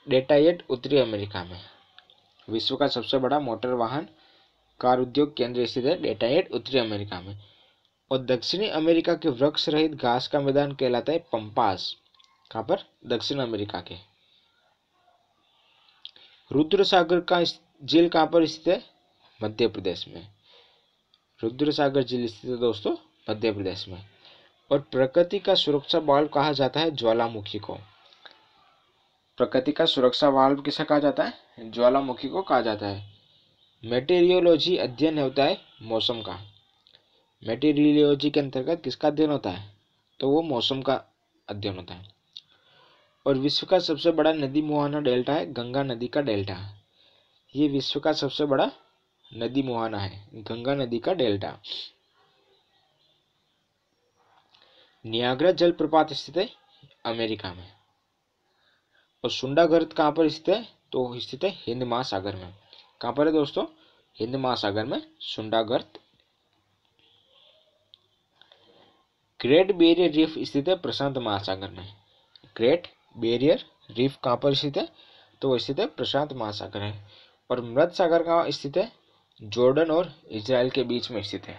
डेटाएट उत्तरी अमेरिका में विश्व का सबसे बड़ा मोटर वाहन कार उद्योग केंद्र स्थित है डेटाएट उत्तरी अमेरिका में और दक्षिणी अमेरिका के वृक्ष रहित घास का मैदान कहलाता है पंपास कहाँ पर दक्षिण अमेरिका के रुद्र सागर का झील कहाँ पर स्थित है मध्य प्रदेश में रुद्र सागर झील स्थित है दोस्तों मध्य प्रदेश में और प्रकृति का सुरक्षा बाल कहा जाता है ज्वालामुखी को प्रकृति का सुरक्षा वाल्व किसे कहा जाता है ज्वालामुखी को कहा जाता है मेटेरियोलॉजी अध्ययन होता है मौसम का मेटेरियोलॉजी के अंतर्गत किसका अध्ययन होता है तो वो मौसम का अध्ययन होता है और विश्व का सबसे बड़ा नदी मुहाना डेल्टा है गंगा नदी का डेल्टा ये विश्व का सबसे बड़ा नदी मुहाना है गंगा नदी का डेल्टा नियाग्रा जलप्रपात स्थित है अमेरिका में और सुंडा गर्त कहाँ पर स्थित है तो स्थित है हिंद महासागर में कहाँ पर है दोस्तों हिंद महासागर में सुंडा गर्त ग्रेट बेरियर रीफ स्थित है प्रशांत महासागर में ग्रेट बेरियर रीफ कहाँ पर स्थित है तो वो स्थित है प्रशांत महासागर है और मृत सागर कहाँ स्थित है जॉर्डन और इसराइल के बीच में स्थित है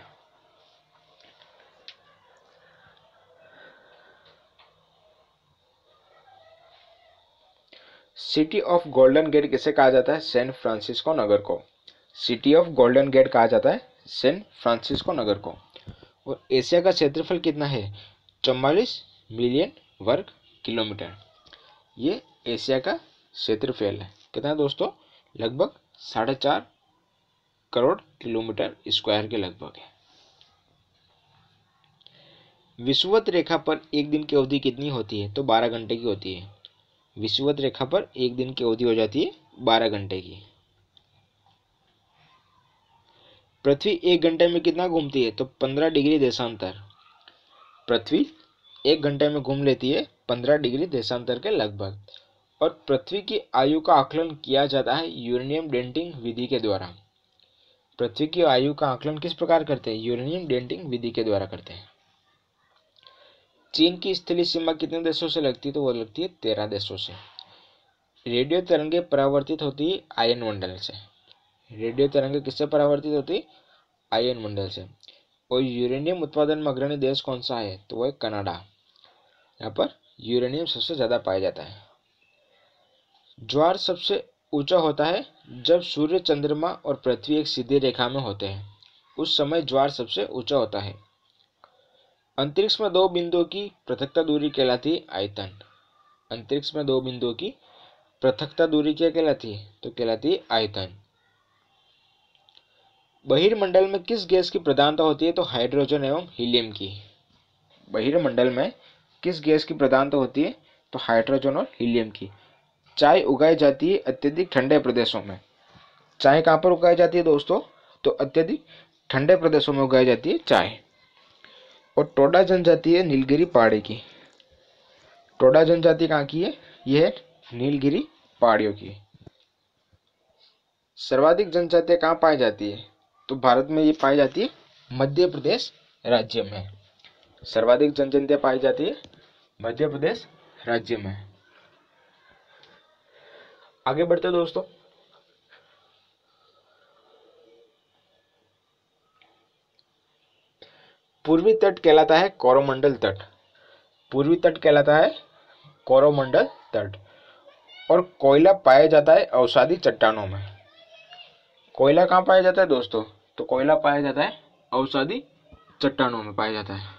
सिटी ऑफ गोल्डन गेट किसे कहा जाता है सैन फ्रांसिस्को नगर को सिटी ऑफ गोल्डन गेट कहा जाता है सैन फ्रांसिस्को नगर को और एशिया का क्षेत्रफल कितना है चौवालीस मिलियन वर्ग किलोमीटर ये एशिया का क्षेत्रफल है कितना है दोस्तों लगभग साढ़े चार करोड़ किलोमीटर स्क्वायर के लगभग है विश्ववत रेखा पर एक दिन की अवधि कितनी होती है तो बारह घंटे की होती है विषुवत रेखा पर एक दिन की अवधि हो जाती है बारह घंटे की पृथ्वी एक घंटे में कितना घूमती है तो पंद्रह डिग्री देशांतर पृथ्वी एक घंटे में घूम लेती है पंद्रह डिग्री देशांतर के लगभग और पृथ्वी की आयु का आकलन किया जाता है यूरेनियम डेंटिंग विधि के द्वारा पृथ्वी की आयु का आकलन किस प्रकार करते हैं यूरेनियम डेंटिंग विधि के द्वारा करते हैं चीन की स्थलीय सीमा कितने देशों से लगती है तो वो लगती है तेरह देशों से रेडियो तरंगे परावर्तित होती है आयन मंडल से रेडियो तरंगे किससे परावर्तित होती है आयन मंडल से और यूरेनियम उत्पादन में अग्रणी देश कौन सा है तो वह कनाडा यहाँ पर यूरेनियम सबसे ज़्यादा पाया जाता है ज्वार सबसे ऊंचा होता है जब सूर्य चंद्रमा और पृथ्वी एक सीधी रेखा में होते हैं उस समय ज्वार सबसे ऊंचा होता है अंतरिक्ष में दो बिंदुओं की पृथकता दूरी कहलाती है आयतन अंतरिक्ष में दो बिंदुओं की पृथकता दूरी क्या कहलाती है तो कहलाती है आयतन बहिर्मंडल में किस गैस की प्रधानता होती है तो हाइड्रोजन एवं हीलियम की बहिर्मंडल में किस गैस की प्रधानता होती है तो हाइड्रोजन और हीलियम की चाय उगाई जाती है अत्यधिक ठंडे प्रदेशों में चाय कहाँ पर उगाई जाती है दोस्तों तो अत्यधिक ठंडे प्रदेशों में उगाई जाती है चाय और टोडा जनजाति है नीलगिरी पहाड़ी की टोडा जनजाति कहाँ की है यह है नीलगिरी पहाड़ियों की सर्वाधिक जनजातियाँ कहाँ पाई जाती है तो भारत में ये पाई जाती है मध्य प्रदेश राज्य में सर्वाधिक जनजातियाँ पाई जाती है मध्य प्रदेश राज्य में आगे बढ़ते दोस्तों पूर्वी तट कहलाता है कौरमंडल तट पूर्वी तट कहलाता है कौरमंडल तट और कोयला पाया जाता है अवसादी चट्टानों में कोयला कहाँ पाया जाता है दोस्तों तो कोयला पाया जाता है अवसादी चट्टानों में पाया जाता है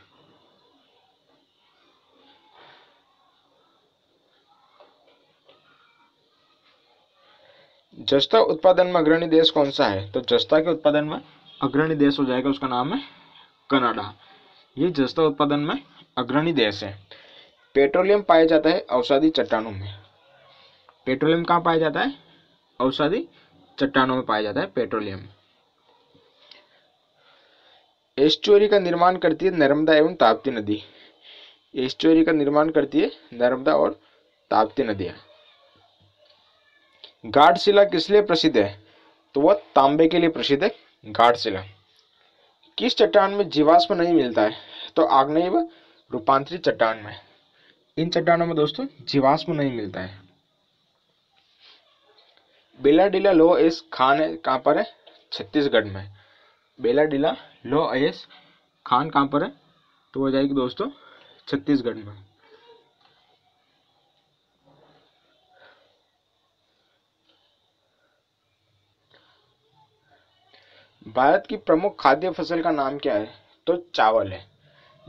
जस्ता उत्पादन में अग्रणी देश कौन सा है तो जस्ता के उत्पादन में अग्रणी देश हो जाएगा उसका नाम है कनाडा ये जस्ता उत्पादन में अग्रणी देश है पेट्रोलियम पाया जाता है औषधि चट्टानों में पेट्रोलियम कहाँ पाया जाता है औषधि चट्टानों में पाया जाता है पेट्रोलियम एस्टोरी का निर्माण करती है नर्मदा एवं ताप्ती नदी एस्टोरी का निर्माण करती है नर्मदा और ताप्ती नदियाँ शिला किस लिए प्रसिद्ध है तो वह तांबे के लिए प्रसिद्ध है घाटशिला किस चट्टान में जीवाश्म नहीं मिलता है तो आग्नेय व रूपांतरित चट्टान में इन चट्टानों में दोस्तों जीवाश्म नहीं मिलता है बेला डीला लो एस खान है कहाँ पर है छत्तीसगढ़ में बेला डीला लो एस खान कहाँ पर है तो हो जाएगी दोस्तों छत्तीसगढ़ में भारत की प्रमुख खाद्य फसल का नाम क्या है तो चावल है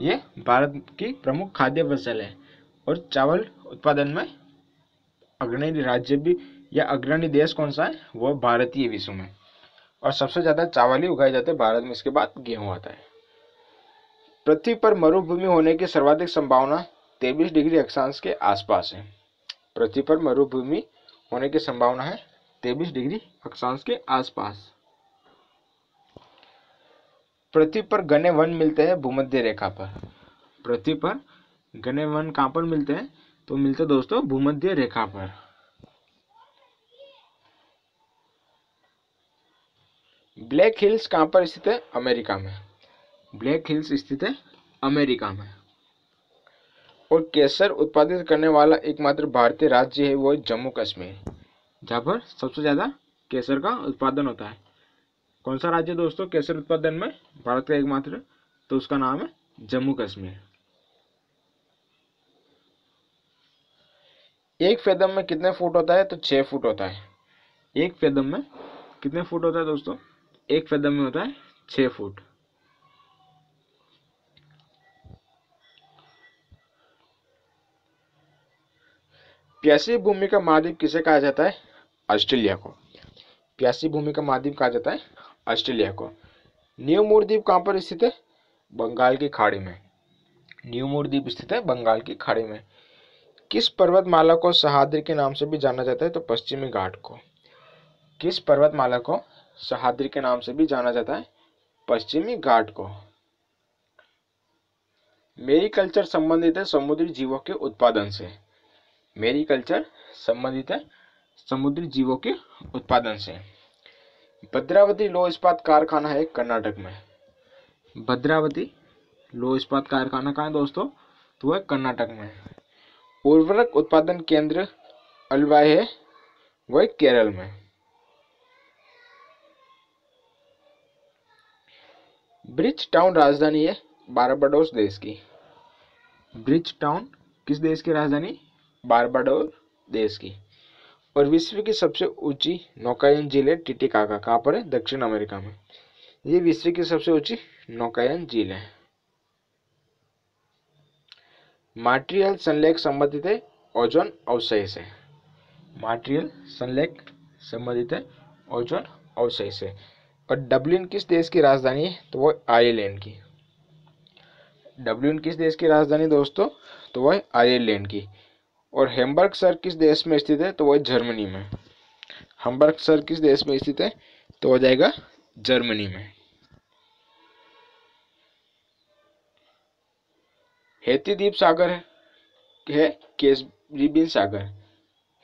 ये भारत की प्रमुख खाद्य फसल है और चावल उत्पादन में अग्रणी राज्य भी या अग्रणी देश कौन सा है वह भारतीय विश्व में और सबसे ज़्यादा चावल ही उगाए जाते हैं भारत में इसके बाद गेहूँ आता है पृथ्वी पर मरुभूमि होने की सर्वाधिक संभावना 23 डिग्री अक्षांश के आसपास है पृथ्वी पर मरुभूमि होने की संभावना है 23 डिग्री अक्षांश के आसपास पृथ्वी पर घने वन मिलते हैं भूमध्य रेखा पर पृथ्वी पर घने वन कहाँ पर मिलते हैं तो मिलते हैं दोस्तों भूमध्य रेखा पर ब्लैक हिल्स कहाँ पर स्थित है अमेरिका में ब्लैक हिल्स स्थित है अमेरिका में और केसर उत्पादित करने वाला एकमात्र भारतीय राज्य है वो जम्मू कश्मीर जहाँ पर सबसे ज़्यादा केसर का उत्पादन होता है कौन सा राज्य दोस्तों केसर उत्पादन में भारत का एकमात्र तो उसका नाम है जम्मू कश्मीर एक फेदम में कितने फुट होता है तो छह फुट होता है एक फेदम में कितने फुट होता है दोस्तों एक फेदम में होता है छः फुट प्यासी भूमि का महाद्वीप किसे कहा जाता है ऑस्ट्रेलिया को प्यासी भूमि का महाद्वीप कहा जाता है ऑस्ट्रेलिया को न्यू मोरद्वीप कहाँ पर स्थित है बंगाल की खाड़ी में न्यू मोरद्वीप स्थित है बंगाल की खाड़ी में किस पर्वतमाला को सहाद्री के नाम से भी जाना जाता है तो पश्चिमी घाट को किस पर्वतमाला को सहाद्री के नाम से भी जाना जाता है पश्चिमी घाट को मेरी कल्चर संबंधित है समुद्री जीवों के उत्पादन से मेरी कल्चर संबंधित है समुद्री जीवों के उत्पादन से भद्रावती लो इस्पात कारखाना है कर्नाटक में भद्रावती लो इस्पात कारखाना कहाँ है दोस्तों तो वह कर्नाटक में उर्वरक उत्पादन केंद्र अलवाई है वह केरल में ब्रिज टाउन राजधानी है बारबाडोस देश की ब्रिज टाउन किस देश की राजधानी बारबाडोस देश की और विश्व की सबसे ऊंची नौकायन झील है टिटिकाका कहाँ पर है दक्षिण अमेरिका में ये विश्व की सबसे ऊंची नौकायन झील है मार्ट्रियल संलेख संबंधित है ओजोन अवशेष से मार्ट्रियल संलेख संबंधित है ओजोन अवशेष से और डब्लिन किस देश की राजधानी है तो वो आयरलैंड की डब्लिन किस देश की राजधानी दोस्तों तो वह आयरलैंड की और हेम्बर्ग सर किस देश में स्थित है तो वह जर्मनी में हेम्बर्ग सर किस देश में स्थित है तो हो जाएगा जर्मनी में हेती द्वीप सागर है, है सागर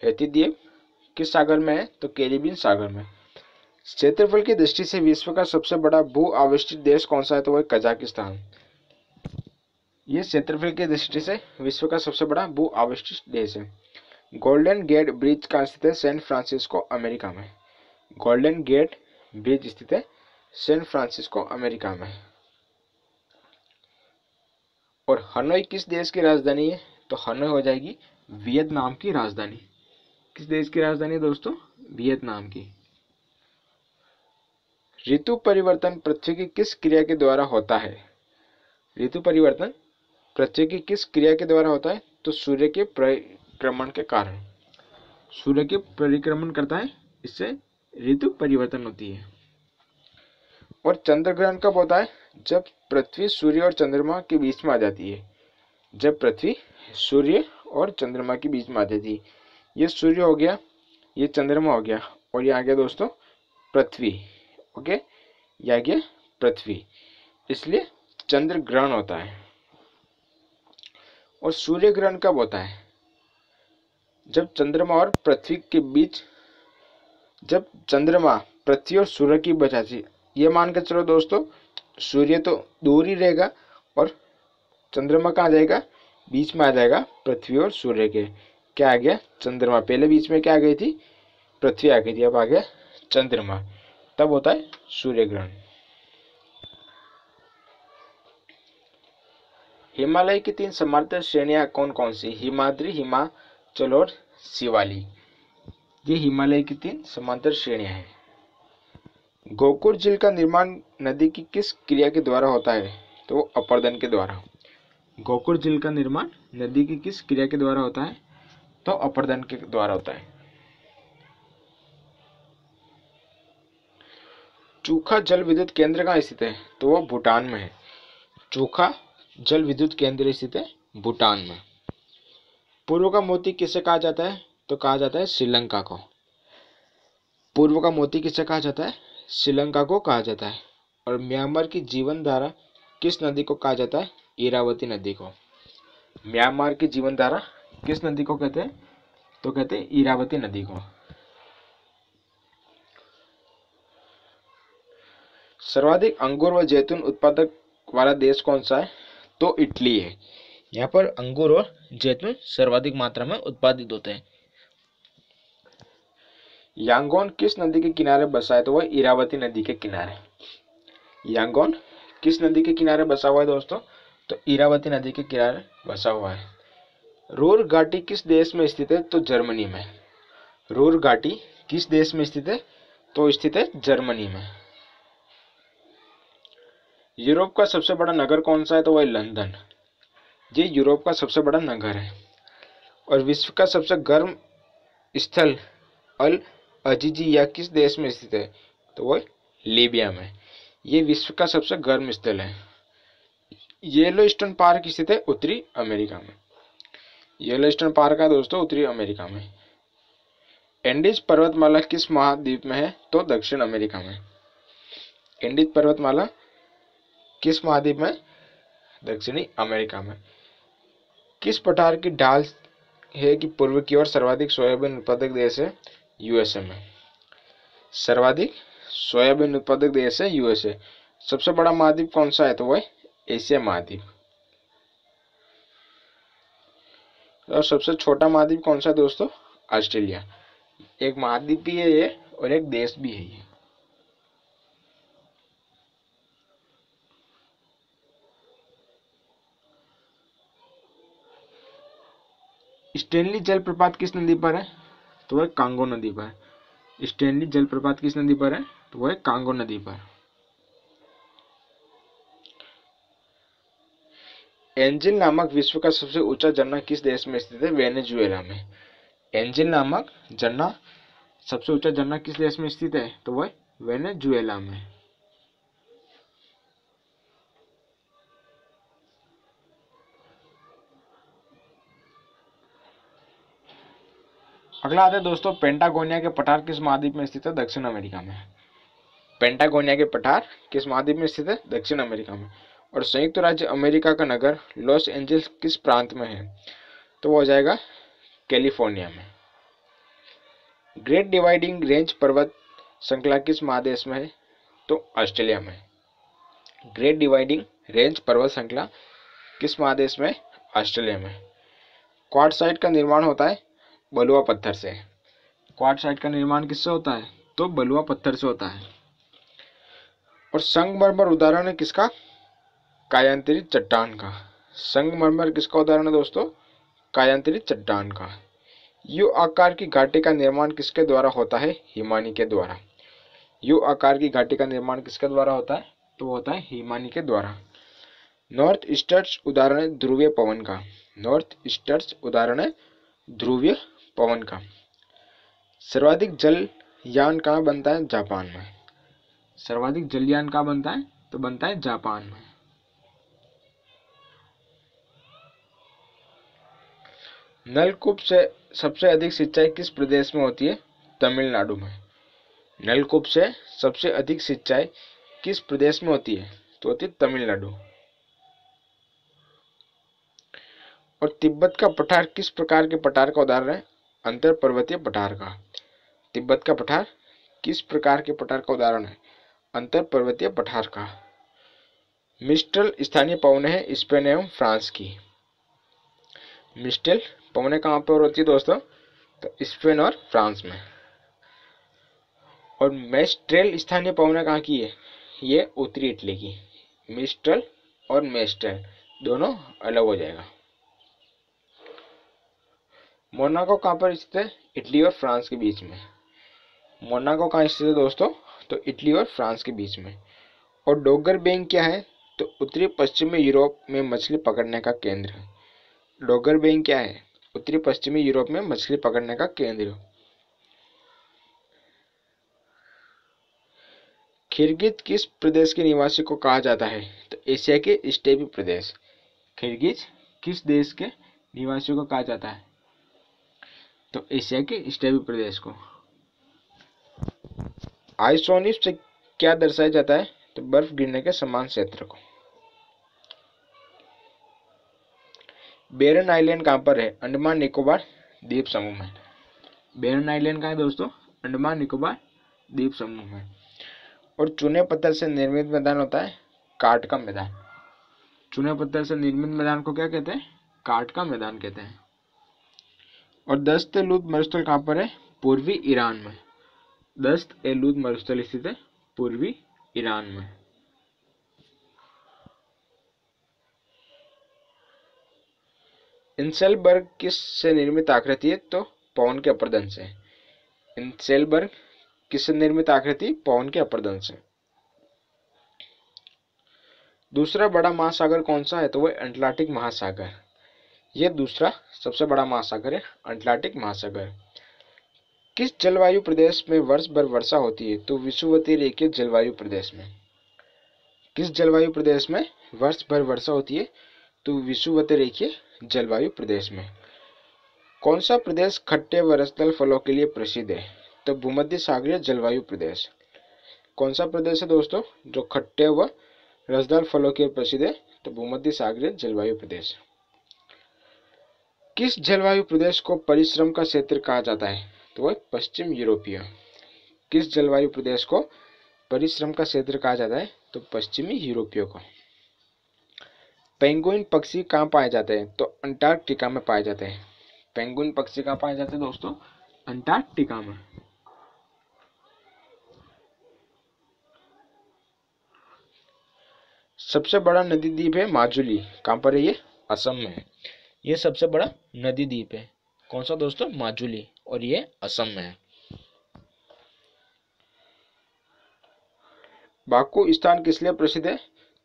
हेती द्वीप किस सागर में है तो कैरिबियन सागर में क्षेत्रफल की दृष्टि से विश्व का सबसे बड़ा भू आवेष्टित देश कौन सा है तो वह कजाकिस्तान ये क्षेत्रफल की दृष्टि से विश्व का सबसे बड़ा भू आविष्ट देश है गोल्डन गेट ब्रिज कहाँ स्थित है सैन फ्रांसिस्को अमेरिका में गोल्डन गेट ब्रिज स्थित है सैन फ्रांसिस्को अमेरिका में और हनोई किस देश की राजधानी है तो हनोई हो जाएगी वियतनाम की राजधानी किस देश की राजधानी है दोस्तों वियतनाम की ऋतु परिवर्तन पृथ्वी की किस क्रिया के द्वारा होता है ऋतु परिवर्तन पृथ्वी की किस क्रिया के द्वारा होता है तो सूर्य के परिक्रमण के कारण सूर्य के परिक्रमण करता है इससे ऋतु परिवर्तन होती है और चंद्र ग्रहण कब होता है जब पृथ्वी सूर्य और चंद्रमा के बीच में आ जाती है जब पृथ्वी सूर्य और चंद्रमा के बीच में आ जाती है ये सूर्य हो गया ये चंद्रमा हो गया और ये आ गया दोस्तों पृथ्वी ओके ये आ गया पृथ्वी इसलिए चंद्र ग्रहण होता है और सूर्य ग्रहण कब होता है जब चंद्रमा और पृथ्वी के बीच जब चंद्रमा पृथ्वी और सूर्य की थी ये मान के चलो दोस्तों सूर्य तो दूर ही रहेगा और चंद्रमा कहाँ जाएगा बीच में आ जाएगा पृथ्वी और सूर्य के क्या आ गया चंद्रमा पहले बीच में क्या आ गई थी पृथ्वी आ गई थी अब आ गया चंद्रमा तब होता है सूर्य ग्रहण हिमालय की तीन समर्थ श्रेणियां कौन कौन सी हिमाद्री हिमाचल और शिवाली ये हिमालय की तीन समांतर श्रेणियां हैं गोकुल झील का निर्माण नदी की किस क्रिया के द्वारा होता है तो अपरदन के द्वारा गोकुर झील का निर्माण नदी की किस क्रिया के द्वारा होता है तो अपरदन के द्वारा होता है चूखा जल विद्युत केंद्र कहाँ स्थित है तो वह भूटान में है चूखा जल विद्युत केंद्र स्थित है भूटान में पूर्व का मोती किसे कहा जाता है तो कहा जाता है श्रीलंका को पूर्व का मोती किसे कहा जाता है श्रीलंका को कहा जाता है और म्यांमार की जीवन धारा किस नदी को कहा जाता है इरावती नदी को म्यांमार की जीवन धारा किस नदी को कहते हैं तो कहते हैं इरावती नदी को सर्वाधिक अंगूर व जैतून उत्पादक वाला देश कौन सा है तो इटली है यहाँ पर अंगूर और जैतून सर्वाधिक मात्रा में उत्पादित होते हैं यांगोन किस नदी के किनारे बसा है तो वह इरावती नदी के किनारे यांगोन किस नदी के किनारे बसा हुआ है दोस्तों तो इरावती नदी के किनारे बसा हुआ है रूर घाटी किस देश में स्थित है तो जर्मनी में रूर घाटी किस देश में स्थित है तो स्थित है जर्मनी में यूरोप का सबसे बड़ा नगर कौन सा है तो वह लंदन ये यूरोप का सबसे बड़ा नगर है और विश्व का सबसे गर्म स्थल अल या किस देश में स्थित है तो वह लीबिया में ये विश्व का सबसे गर्म स्थल है येलो स्टोन पार्क स्थित है उत्तरी अमेरिका में येलो स्टोन पार्क है दोस्तों उत्तरी अमेरिका में एंडीज पर्वतमाला किस महाद्वीप में है तो दक्षिण अमेरिका में एंडीज पर्वतमाला किस महाद्वीप में दक्षिणी अमेरिका में किस प्रकार की ढाल है कि पूर्व की ओर सर्वाधिक सोयाबीन उत्पादक देश है यूएसए में सर्वाधिक सोयाबीन उत्पादक देश है यूएसए सबसे बड़ा महाद्वीप कौन सा है तो वह एशिया महाद्वीप और सबसे छोटा महाद्वीप कौन सा है दोस्तों ऑस्ट्रेलिया एक महाद्वीप भी है ये और एक देश भी है ये स्टेनली जलप्रपात किस नदी पर है तो वह कांगो नदी पर स्टेनली जलप्रपात किस नदी पर है तो वह कांगो नदी पर एंजिल नामक विश्व का सबसे ऊंचा झरना किस देश में स्थित है वेनेजुएला में एंजिल नामक झरना सबसे ऊंचा झरना किस देश में स्थित है तो वह वेनेजुएला में अगला आता है दोस्तों पेंटागोनिया के पठार किस महाद्वीप में स्थित है दक्षिण अमेरिका में पेंटागोनिया के पठार किस महाद्वीप में स्थित है दक्षिण अमेरिका में और संयुक्त राज्य अमेरिका का नगर लॉस एंजल्स किस प्रांत में है तो वो हो जाएगा कैलिफोर्निया में ग्रेट डिवाइडिंग रेंज पर्वत श्रृंखला किस महादेश में है तो ऑस्ट्रेलिया में ग्रेट डिवाइडिंग रेंज पर्वत श्रृंखला किस महादेश में ऑस्ट्रेलिया में क्वाडसाइट का निर्माण होता है बलुआ पत्थर से क्वार्टसाइट का निर्माण किससे होता है तो बलुआ पत्थर से होता है और संगमरमर उदाहरण है किसका कायांतरित चट्टान का संगमरमर किसका उदाहरण है दोस्तों कायांतरित चट्टान का यू आकार की घाटी का निर्माण किसके द्वारा होता है हिमानी के द्वारा यू आकार की घाटी का निर्माण किसके द्वारा होता है तो होता है हिमानी के द्वारा नॉर्थ ईस्टर्स उदाहरण है ध्रुवीय पवन का नॉर्थ ईस्टर्स उदाहरण है ध्रुवीय पवन का सर्वाधिक जल यान कहाँ बनता है जापान में सर्वाधिक जल यान कहाँ बनता है तो बनता है जापान में नलकूप से सबसे अधिक सिंचाई किस प्रदेश में होती है तमिलनाडु में नलकूप से सबसे अधिक सिंचाई किस प्रदेश में होती है तो होती है तमिलनाडु और तिब्बत का पठार किस प्रकार के पठार का उदाहरण है अंतर पर्वतीय पठार का तिब्बत का पठार किस प्रकार के पठार का उदाहरण है अंतर पर्वतीय पठार का मिस्टल स्थानीय पवन है स्पेन एवं फ्रांस की मिस्टल पवन कहाँ पर होती है दोस्तों तो स्पेन और फ्रांस में और मेस्ट्रेल स्थानीय पवन कहाँ की है ये उत्तरी इटली की मिस्टल और मेस्ट्रेल दोनों अलग हो जाएगा मोनाको कहाँ पर स्थित है इटली और फ्रांस के बीच में मोनाको कहाँ स्थित है दोस्तों तो इटली और फ्रांस के बीच में और डोगर बैंक क्या है तो उत्तरी पश्चिमी यूरोप में मछली पकड़ने का केंद्र डोगर बैंक क्या है उत्तरी पश्चिमी यूरोप में मछली पकड़ने का केंद्र खिरगिज किस प्रदेश के निवासी को कहा जाता है तो एशिया के स्टेपी प्रदेश खिरगिज किस देश के निवासियों को कहा जाता है तो एशिया के स्टेबी प्रदेश को आइसोनिप से क्या दर्शाया जाता है तो बर्फ गिरने के समान क्षेत्र को बेरन आइलैंड कहां पर है अंडमान निकोबार द्वीप समूह में बेरन आइलैंड कहा है दोस्तों अंडमान निकोबार द्वीप समूह में और चुने पत्थर से निर्मित मैदान होता है काट का मैदान चुने पत्थर से निर्मित मैदान को क्या कहते हैं काट का मैदान कहते हैं और दस्त लूद मरुस्थल कहाँ पर है पूर्वी ईरान में दस्त एलूद मरुस्थल स्थित है पूर्वी ईरान में इंसेलबर्ग किस से निर्मित आकृति है तो पौन के अपरदन से इंसेलबर्ग किस से निर्मित आकृति पौन के अपरदन से दूसरा बड़ा महासागर कौन सा है तो वह अटलांटिक महासागर ये दूसरा सबसे बड़ा महासागर है अटलांटिक महासागर किस जलवायु प्रदेश में वर्ष भर वर्षा होती है तो विषुवती रेखीय जलवायु प्रदेश में किस जलवायु प्रदेश में वर्ष भर वर्षा होती है तो विषुवती रेखीय जलवायु प्रदेश में कौन सा प्रदेश खट्टे व रसदल फलों के लिए प्रसिद्ध है तो भूमध्य सागरीय जलवायु प्रदेश कौन सा प्रदेश है दोस्तों जो खट्टे व रसदार फलों के प्रसिद्ध है तो भूमध्य सागरीय जलवायु प्रदेश किस जलवायु प्रदेश को परिश्रम का क्षेत्र कहा जाता है तो वह पश्चिम यूरोपीय किस जलवायु प्रदेश को परिश्रम का क्षेत्र कहा जाता है तो पश्चिमी यूरोपियों को पेंगुइन पक्षी कहाँ पाए जाते हैं तो अंटार्कटिका में पाए जाते हैं पेंगुइन पक्षी कहाँ पाए जाते हैं दोस्तों अंटार्कटिका में सबसे बड़ा नदी द्वीप है माजुली कहां पर है ये असम में ये सबसे बड़ा नदी द्वीप है कौन सा दोस्तों माजुली और ये असम में है बाकू स्थान किस लिए प्रसिद्ध है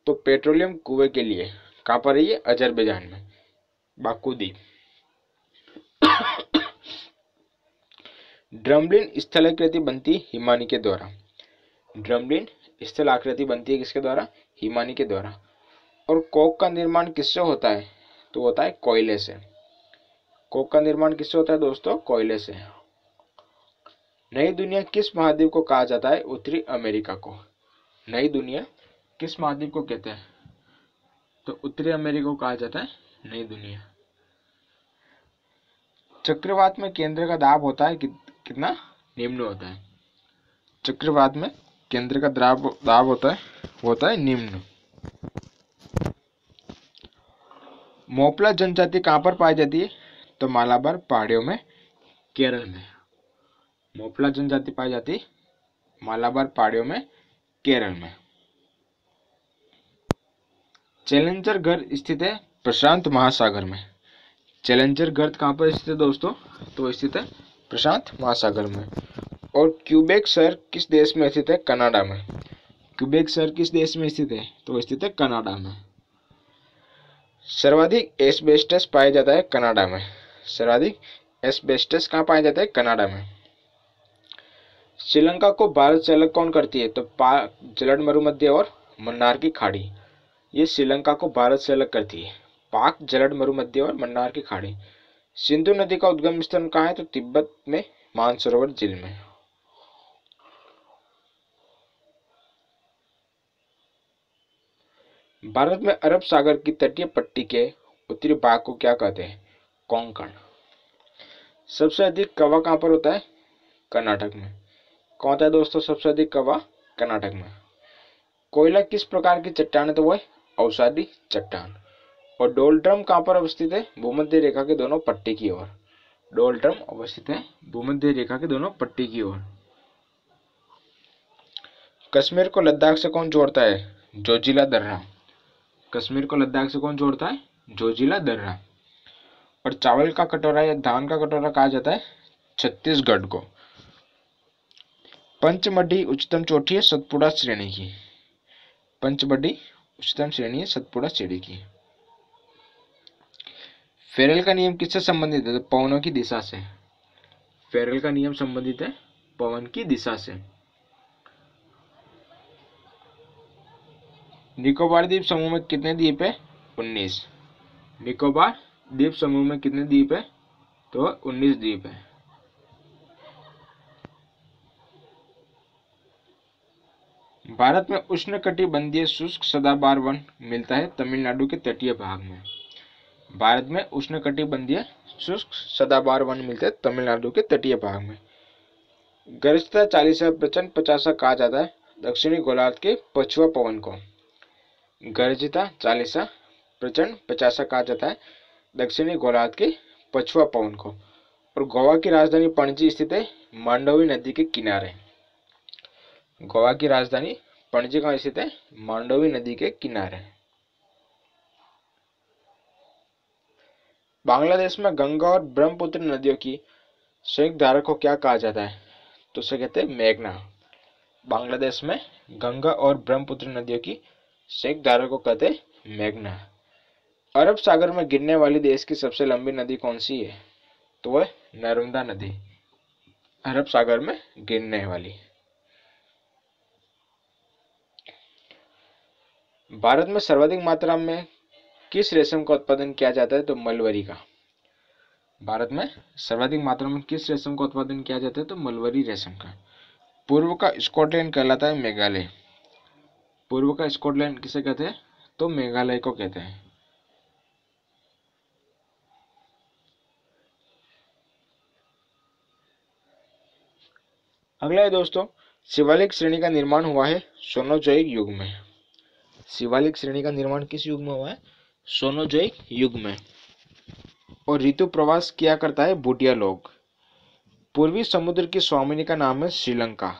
तो पेट्रोलियम कुएं के लिए कहां पर है ये अजरबैजान में बाकू द्वीप ड्रमलिन स्थलाकृति बनती हिमानी के द्वारा ड्रमलिन स्थलाकृति बनती है किसके द्वारा हिमानी के द्वारा और कोक का निर्माण किससे होता है तो होता है कोयले से कोक का निर्माण किससे होता है दोस्तों कोयले से नई दुनिया किस महाद्वीप को कहा जाता है उत्तरी अमेरिका को नई दुनिया किस महाद्वीप को कहते हैं तो उत्तरी अमेरिका को कहा जाता है नई दुनिया चक्रवात में केंद्र का दाब होता है कि, कितना निम्न होता है चक्रवात में केंद्र का दाब दाब होता है वो होता है निम्न मोपला जनजाति कहाँ पर पाई जाती है तो मालाबार पहाड़ियों में केरल में मोपला जनजाति पाई जाती है मालाबार पहाड़ियों में केरल में चैलेंजर घर स्थित है प्रशांत महासागर में चैलेंजर घर कहाँ पर स्थित है दोस्तों तो स्थित है प्रशांत महासागर में और क्यूबेक शहर किस देश में स्थित है कनाडा में क्यूबेक शहर किस देश में स्थित है तो स्थित है कनाडा में सर्वाधिक एस्बेस्टस पाया जाता है कनाडा में सर्वाधिक एस्बेस्टस कहाँ पाया जाता है कनाडा में श्रीलंका को भारत से अलग कौन करती है तो जलड मरुमध्य और मन्नार की खाड़ी ये श्रीलंका को भारत से अलग करती है पाक जलड मरुमध्य और मन्नार की खाड़ी सिंधु नदी का उद्गम स्थान कहाँ है तो तिब्बत में मानसरोवर जिले में भारत में अरब सागर की तटीय पट्टी के उत्तरी भाग को क्या कहते हैं कोंकण सबसे अधिक कवा कहाँ पर होता है कर्नाटक में कौन होता है दोस्तों सबसे अधिक कवा कर्नाटक में कोयला किस प्रकार की चट्टान है तो वह अवसादी चट्टान और डोलड्रम कहाँ पर अवस्थित है भूमध्य रेखा के दोनों पट्टी की ओर डोलड्रम अवस्थित है भूमध्य रेखा के दोनों पट्टी की ओर कश्मीर को लद्दाख से कौन जोड़ता है जोजिला दर्रा कश्मीर को लद्दाख से कौन जोड़ता है जोजिला दर्रा और चावल का कटोरा या धान का कटोरा कहा जाता है छत्तीसगढ़ को पंचमढ़ी उच्चतम चोटी है सतपुड़ा श्रेणी की पंचमढ़ी उच्चतम श्रेणी है सतपुड़ा श्रेणी की फेरल का नियम किससे संबंधित है तो पवनों की दिशा से फेरल का नियम संबंधित है पवन की दिशा से निकोबार द्वीप समूह में कितने द्वीप है उन्नीस निकोबार द्वीप समूह में कितने द्वीप है तो उन्नीस द्वीप है भारत में उष्ण कटिबंधीय शुष्क सदाबार वन मिलता है तमिलनाडु के तटीय भाग में भारत में उष्ण कटिबंधीय शुष्क सदाबार वन मिलता है तमिलनाडु के तटीय भाग में गरिष्ठता चालीस प्रचंड पचासा कहा जाता है दक्षिणी गोलार्ध के पछुआ पवन को गर्जिता चालीसा प्रचंड पचासा कहा जाता है दक्षिणी गोलार्ध के पछुआ पवन को और गोवा की राजधानी पणजी स्थित है मांडवी नदी के किनारे गोवा की राजधानी पणजी कहाँ स्थित है मांडवी नदी के किनारे बांग्लादेश में गंगा और ब्रह्मपुत्र नदियों की संयुक्त धारा को क्या कहा जाता है तो उसे कहते हैं मेघना बांग्लादेश में गंगा और ब्रह्मपुत्र नदियों की शेख धारा को कहते मेघना अरब सागर में गिरने वाली देश की सबसे लंबी नदी कौन सी है तो वह नर्मदा नदी अरब सागर में गिरने वाली भारत में सर्वाधिक मात्रा में किस रेशम का उत्पादन किया जाता है तो मलवरी का भारत में सर्वाधिक मात्रा में किस रेशम का उत्पादन किया जाता है तो मलवरी रेशम का पूर्व का स्कॉटलैंड कहलाता है मेघालय पूर्व का स्कॉटलैंड किसे कहते हैं तो मेघालय को कहते हैं अगला है दोस्तों शिवालिक श्रेणी का निर्माण हुआ है सोनोजोइक युग में शिवालिक श्रेणी का निर्माण किस युग में हुआ है सोनोजोइक युग में और ऋतु प्रवास किया करता है भूटिया लोग पूर्वी समुद्र की स्वामिनी का नाम है श्रीलंका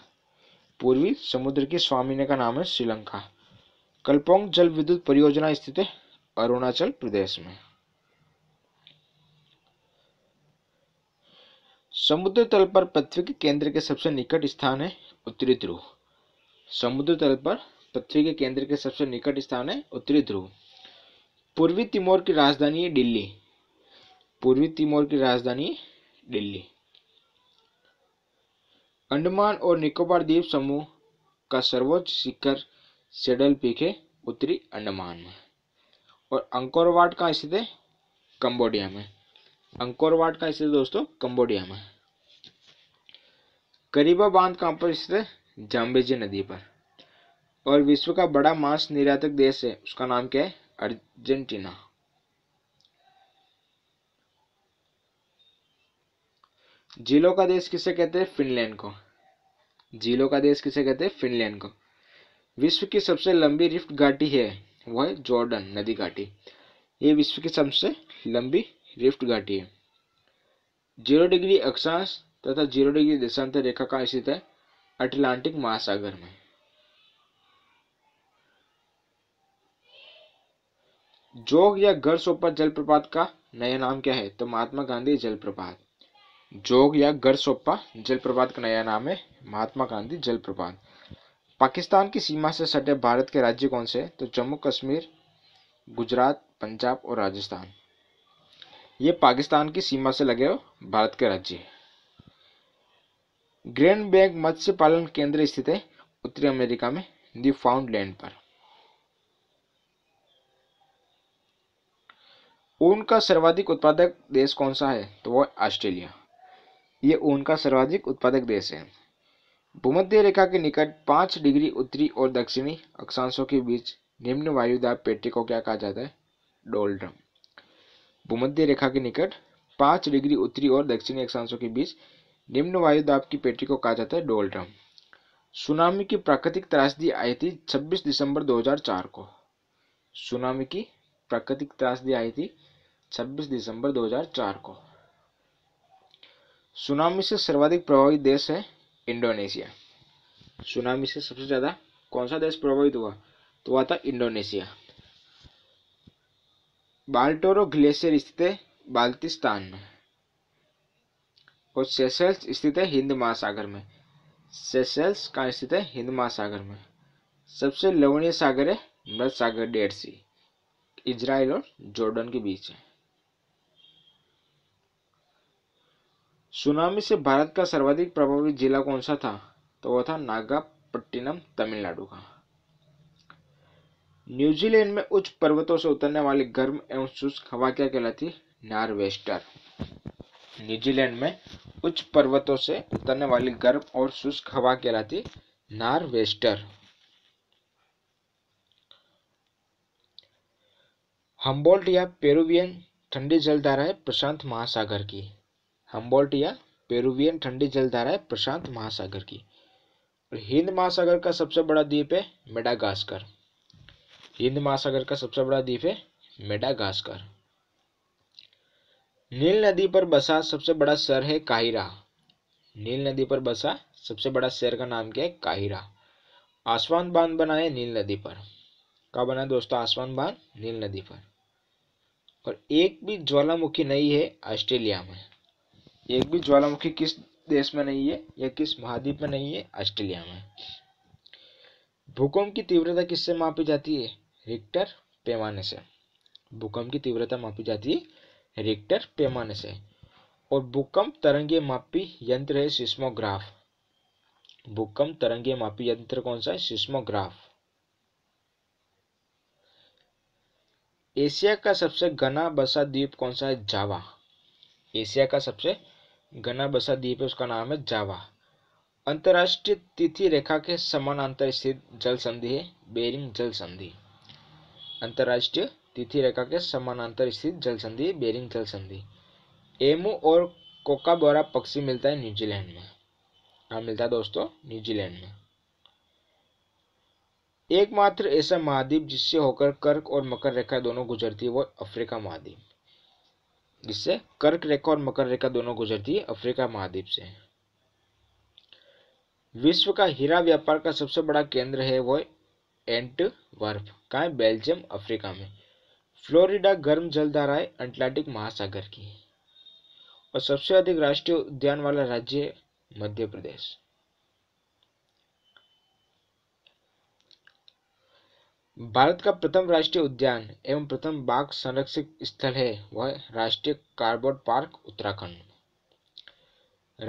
पूर्वी समुद्र की स्वामी का नाम है श्रीलंका कल्पोंग जल विद्युत परियोजना स्थित है अरुणाचल प्रदेश में समुद्र तल पर पृथ्वी के केंद्र के सबसे निकट स्थान है उत्तरी ध्रुव समुद्र तल पर पृथ्वी के केंद्र के सबसे निकट स्थान है उत्तरी ध्रुव पूर्वी तिमोर की राजधानी है दिल्ली पूर्वी तिमोर की राजधानी दिल्ली अंडमान और निकोबार द्वीप समूह का सर्वोच्च शिखर सेडल पीक है उत्तरी अंडमान में और अंकोरवाट का स्थित है कंबोडिया में अंकोरवाट का स्थित दोस्तों कंबोडिया में करीबा बांध कहाँ पर स्थित है जाम्बेजी नदी पर और विश्व का बड़ा मांस निर्यातक देश है उसका नाम क्या है अर्जेंटीना जिलों का देश किसे कहते हैं फिनलैंड को जिलों का देश किसे कहते हैं फिनलैंड को विश्व की सबसे लंबी रिफ्ट घाटी है वह है जॉर्डन नदी घाटी ये विश्व की सबसे लंबी रिफ्ट घाटी है जीरो डिग्री अक्षांश तथा जीरो डिग्री देशांतर रेखा का स्थित है अटलांटिक महासागर में जोग या घर सोपर जलप्रपात का नया नाम क्या है तो महात्मा गांधी जलप्रपात जोग या गरसोप्पा जलप्रपात का नया नाम है महात्मा गांधी जलप्रपात पाकिस्तान की सीमा से सटे भारत के राज्य कौन से तो जम्मू कश्मीर गुजरात पंजाब और राजस्थान ये पाकिस्तान की सीमा से लगे हो भारत के राज्य है ग्रैंड बैंक मत्स्य पालन केंद्र स्थित है उत्तरी अमेरिका में फाउंड फाउंडलैंड पर ऊन का सर्वाधिक उत्पादक देश कौन सा है तो वो ऑस्ट्रेलिया ये ऊन का सर्वाधिक उत्पादक देश है भूमध्य रेखा के निकट पाँच डिग्री उत्तरी और दक्षिणी अक्षांशों के बीच निम्न वायुदाब पेटी को क्या कहा जाता है डोल्ड्रम भूमध्य रेखा के निकट पाँच डिग्री उत्तरी और दक्षिणी अक्षांशों के बीच निम्न वायुदाब की पेटी को कहा जाता है डोल्ड्रम सुनामी की प्राकृतिक त्रासदी आई थी 26 दिसंबर 2004 को सुनामी की प्राकृतिक त्रासदी आई थी 26 दिसंबर 2004 को सुनामी से सर्वाधिक प्रभावित देश है इंडोनेशिया सुनामी से सबसे ज़्यादा कौन सा देश प्रभावित हुआ तो वह था इंडोनेशिया बाल्टोरो ग्लेशियर स्थित है बाल्तिस्तान में और सेसेल्स स्थित है हिंद महासागर में सेसेल्स कहाँ स्थित है हिंद महासागर में सबसे लवणीय सागर है मृत सागर डेड सी इजराइल और जॉर्डन के बीच है सुनामी से भारत का सर्वाधिक प्रभावित जिला कौन सा था तो वह था नागापट्टिनम तमिलनाडु का न्यूजीलैंड में उच्च पर्वतों से उतरने वाली गर्म एवं शुष्क हवा क्या कहलाती नार्वेस्टर न्यूजीलैंड में उच्च पर्वतों से उतरने वाली गर्म और शुष्क हवा कहलाती नार्वेस्टर हम्बोल्ट या पेरुवियन ठंडी जलधारा है प्रशांत महासागर की हम्बोल्ट या पेरुवियन ठंडी जलधाराएं प्रशांत महासागर की और हिंद महासागर का सबसे बड़ा द्वीप है मेडागास्कर हिंद महासागर का सबसे बड़ा द्वीप है मेडागास्कर नील नदी पर बसा सबसे बड़ा शहर है काहिरा नील नदी पर बसा सबसे बड़ा शहर का नाम क्या है काहिरा आसमान बांध बना है नील नदी पर कहा बना है दोस्तों आसमान बांध नील नदी पर और एक भी ज्वालामुखी नहीं है ऑस्ट्रेलिया में एक भी ज्वालामुखी किस देश में नहीं है या किस महाद्वीप में नहीं है ऑस्ट्रेलिया में भूकंप की तीव्रता किससे मापी जाती है रिक्टर पैमाने से भूकंप की तीव्रता मापी जाती है रिक्टर पैमाने से और भूकंप तरंगे मापी यंत्र है सिस्मोग्राफ भूकंप तरंगे मापी यंत्र कौन सा है सिस्मोग्राफ एशिया का सबसे घना बसा द्वीप कौन सा है जावा एशिया का सबसे घना बसा द्वीप है उसका नाम है जावा अंतर्राष्ट्रीय तिथि रेखा के समानांतर स्थित जल संधि है बेरिंग जल संधि अंतर्राष्ट्रीय तिथि रेखा के समानांतर स्थित जल संधि बेरिंग जल संधि एमू और कोकाबोरा पक्षी मिलता है न्यूजीलैंड में हाँ मिलता है दोस्तों न्यूजीलैंड में एकमात्र ऐसा महाद्वीप जिससे होकर कर्क और मकर रेखा दोनों गुजरती है वो अफ्रीका महाद्वीप जिससे कर्क रेखा और मकर रेखा दोनों गुजरती है अफ्रीका महाद्वीप से विश्व का हीरा व्यापार का सबसे बड़ा केंद्र है वो एंट वर्फ कहाँ है बेल्जियम अफ्रीका में फ्लोरिडा गर्म जलधारा है अंटलांटिक महासागर की और सबसे अधिक राष्ट्रीय उद्यान वाला राज्य है मध्य प्रदेश भारत का प्रथम राष्ट्रीय उद्यान एवं प्रथम बाघ संरक्षित स्थल है वह राष्ट्रीय कार्बोट पार्क उत्तराखंड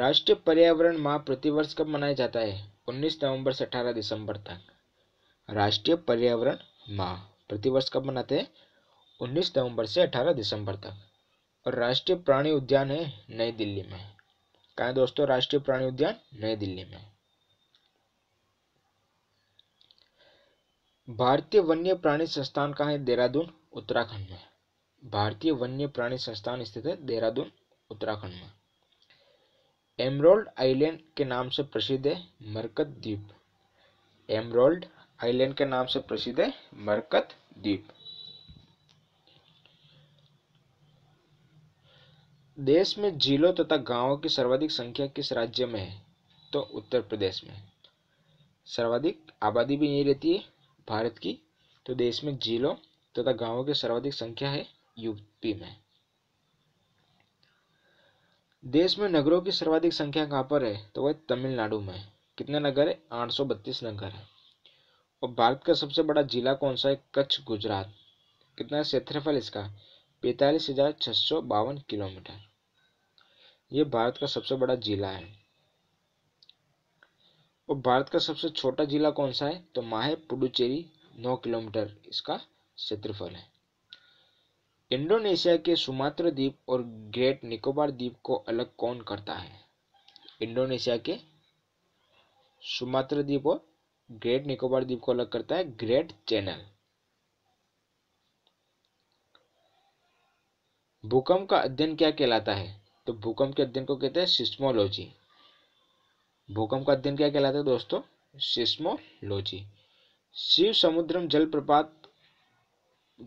राष्ट्रीय पर्यावरण माह प्रतिवर्ष कब मनाया जाता है 19 नवंबर से 18 दिसंबर तक राष्ट्रीय पर्यावरण माह प्रतिवर्ष कब मनाते हैं 19 नवंबर से 18 दिसंबर तक और राष्ट्रीय प्राणी उद्यान है नई दिल्ली में कहा दोस्तों राष्ट्रीय प्राणी उद्यान नई दिल्ली में भारतीय वन्य प्राणी संस्थान कहाँ है देहरादून उत्तराखंड में भारतीय वन्य प्राणी संस्थान स्थित है देहरादून उत्तराखंड में एमरोल्ड आइलैंड के नाम से प्रसिद्ध है मरकत द्वीप एमरोल्ड आइलैंड के नाम से प्रसिद्ध है मरकत द्वीप देश में जिलों तथा गांवों की सर्वाधिक संख्या किस राज्य में है तो उत्तर प्रदेश में सर्वाधिक आबादी भी यही रहती है भारत की तो देश में जिलों तथा गांवों की सर्वाधिक संख्या है यूपी में देश में नगरों की सर्वाधिक संख्या कहाँ पर है तो वह तमिलनाडु में कितने नगर है आठ सौ बत्तीस नगर है और भारत का सबसे बड़ा जिला कौन सा है कच्छ गुजरात कितना क्षेत्रफल इसका पैतालीस हजार सौ बावन किलोमीटर ये भारत का सबसे बड़ा जिला है और भारत का सबसे छोटा जिला कौन सा है तो माहे पुडुचेरी नौ किलोमीटर इसका क्षेत्रफल है इंडोनेशिया के सुमात्र द्वीप और ग्रेट निकोबार द्वीप को अलग कौन करता है इंडोनेशिया के सुमात्र द्वीप और ग्रेट निकोबार द्वीप को अलग करता है ग्रेट चैनल भूकंप का अध्ययन क्या कहलाता है तो भूकंप के अध्ययन को कहते हैं सिस्मोलॉजी भूकंप का अध्ययन क्या कहलाता है दोस्तों सिस्मोलॉजी शिव समुद्रम जलप्रपात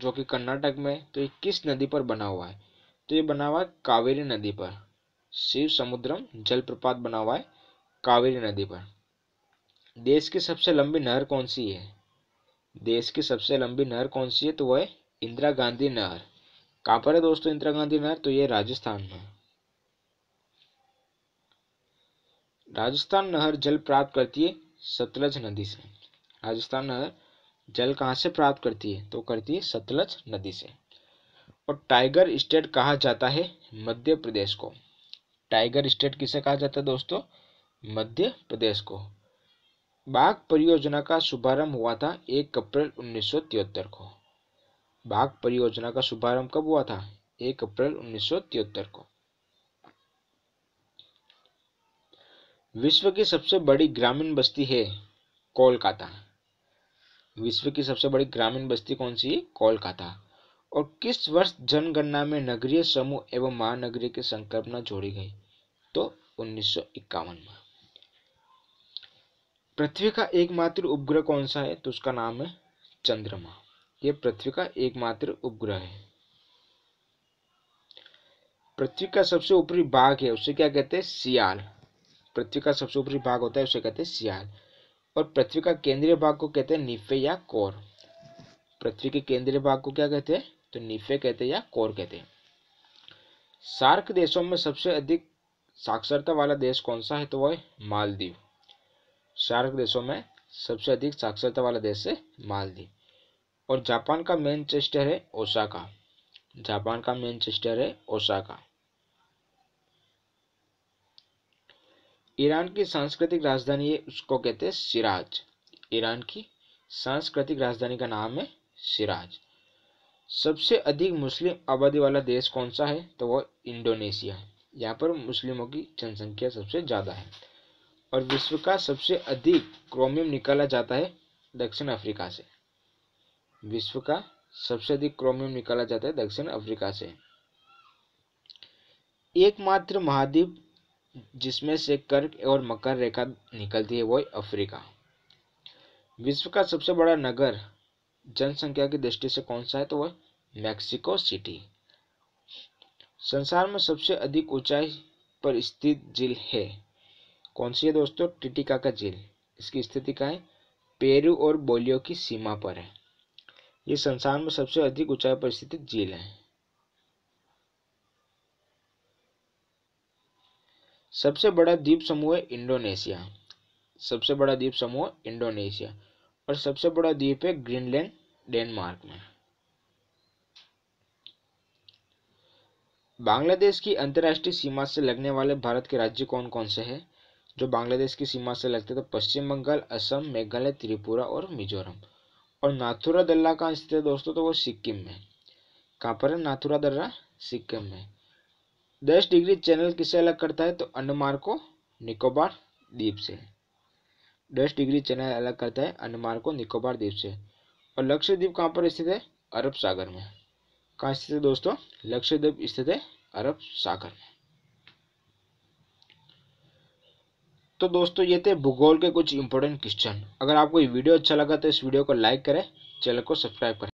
जो कि कर्नाटक में तो ये किस नदी पर बना हुआ है तो ये बना हुआ है कावेरी नदी पर शिव समुद्रम जलप्रपात बना हुआ है कावेरी नदी पर देश की सबसे लंबी नहर कौन सी है देश की सबसे लंबी नहर कौन सी है तो वह है इंदिरा गांधी नहर कहाँ पर है दोस्तों इंदिरा गांधी नहर तो ये राजस्थान में राजस्थान नहर जल प्राप्त करती है सतलज नदी से राजस्थान नहर जल कहाँ से प्राप्त करती है तो करती है सतलज नदी से और टाइगर स्टेट कहा जाता है मध्य प्रदेश को टाइगर स्टेट किसे कहा जाता है दोस्तों मध्य प्रदेश को बाघ परियोजना का शुभारंभ हुआ था एक अप्रैल उन्नीस को बाघ परियोजना का शुभारंभ कब हुआ था एक अप्रैल उन्नीस को विश्व की सबसे बड़ी ग्रामीण बस्ती है कोलकाता विश्व की सबसे बड़ी ग्रामीण बस्ती कौन सी कोलकाता और किस वर्ष जनगणना में नगरीय समूह एवं महानगरीय की संकल्पना जोड़ी गई तो उन्नीस में पृथ्वी का एकमात्र उपग्रह कौन सा है तो उसका नाम है चंद्रमा यह पृथ्वी का एकमात्र उपग्रह है पृथ्वी का सबसे ऊपरी भाग है उसे क्या कहते हैं सियाल पृथ्वी का सबसे ऊपरी भाग होता है उसे कहते हैं सियाल और पृथ्वी का केंद्रीय भाग को कहते हैं निफे या कोर पृथ्वी के केंद्रीय भाग को क्या कहते हैं तो निफे कहते हैं या कोर कहते हैं सार्क देशों में सबसे अधिक साक्षरता वाला देश कौन सा है तो वह मालदीव सार्क देशों में सबसे अधिक साक्षरता वाला देश है मालदीव और जापान का मैनचेस्टर है ओसाका जापान का मैनचेस्टर है ओसाका ईरान की सांस्कृतिक राजधानी है उसको कहते हैं सिराज ईरान की सांस्कृतिक राजधानी का नाम है सिराज सबसे अधिक मुस्लिम आबादी वाला देश कौन सा है तो वह इंडोनेशिया है यहाँ पर मुस्लिमों की जनसंख्या सबसे ज़्यादा है और विश्व का सबसे अधिक क्रोमियम निकाला जाता है दक्षिण अफ्रीका से विश्व का सबसे अधिक क्रोमियम निकाला जाता है दक्षिण अफ्रीका से एकमात्र महाद्वीप जिसमें से कर्क और मकर रेखा निकलती है वो है अफ्रीका विश्व का सबसे बड़ा नगर जनसंख्या की दृष्टि से कौन सा है तो वह मैक्सिको सिटी संसार में सबसे अधिक ऊंचाई पर स्थित झील है कौन सी है दोस्तों टिटिका का झील इसकी स्थिति कहाँ है पेरू और बोलियो की सीमा पर है ये संसार में सबसे अधिक ऊंचाई पर स्थित झील है सबसे बड़ा द्वीप समूह है इंडोनेशिया सबसे बड़ा द्वीप समूह इंडोनेशिया और सबसे बड़ा द्वीप है ग्रीनलैंड डेनमार्क में बांग्लादेश की अंतर्राष्ट्रीय सीमा से लगने वाले भारत के राज्य कौन कौन से हैं जो बांग्लादेश की सीमा से लगते तो पश्चिम बंगाल असम मेघालय त्रिपुरा और मिजोरम और नाथुरा दल्ला कहाँ स्थित है दोस्तों तो वो सिक्किम में कहाँ पर है नाथुरा दर्रा सिक्किम में दस डिग्री चैनल किससे अलग करता है तो अंडमान को निकोबार द्वीप से दस डिग्री चैनल अलग करता है अंडमान को निकोबार द्वीप से और लक्षद्वीप कहाँ पर स्थित है अरब सागर में कहाँ स्थित है दोस्तों लक्षद्वीप स्थित है अरब सागर में तो दोस्तों ये थे भूगोल के कुछ इंपॉर्टेंट क्वेश्चन अगर आपको ये वीडियो अच्छा लगा तो इस वीडियो को लाइक करें चैनल को सब्सक्राइब करें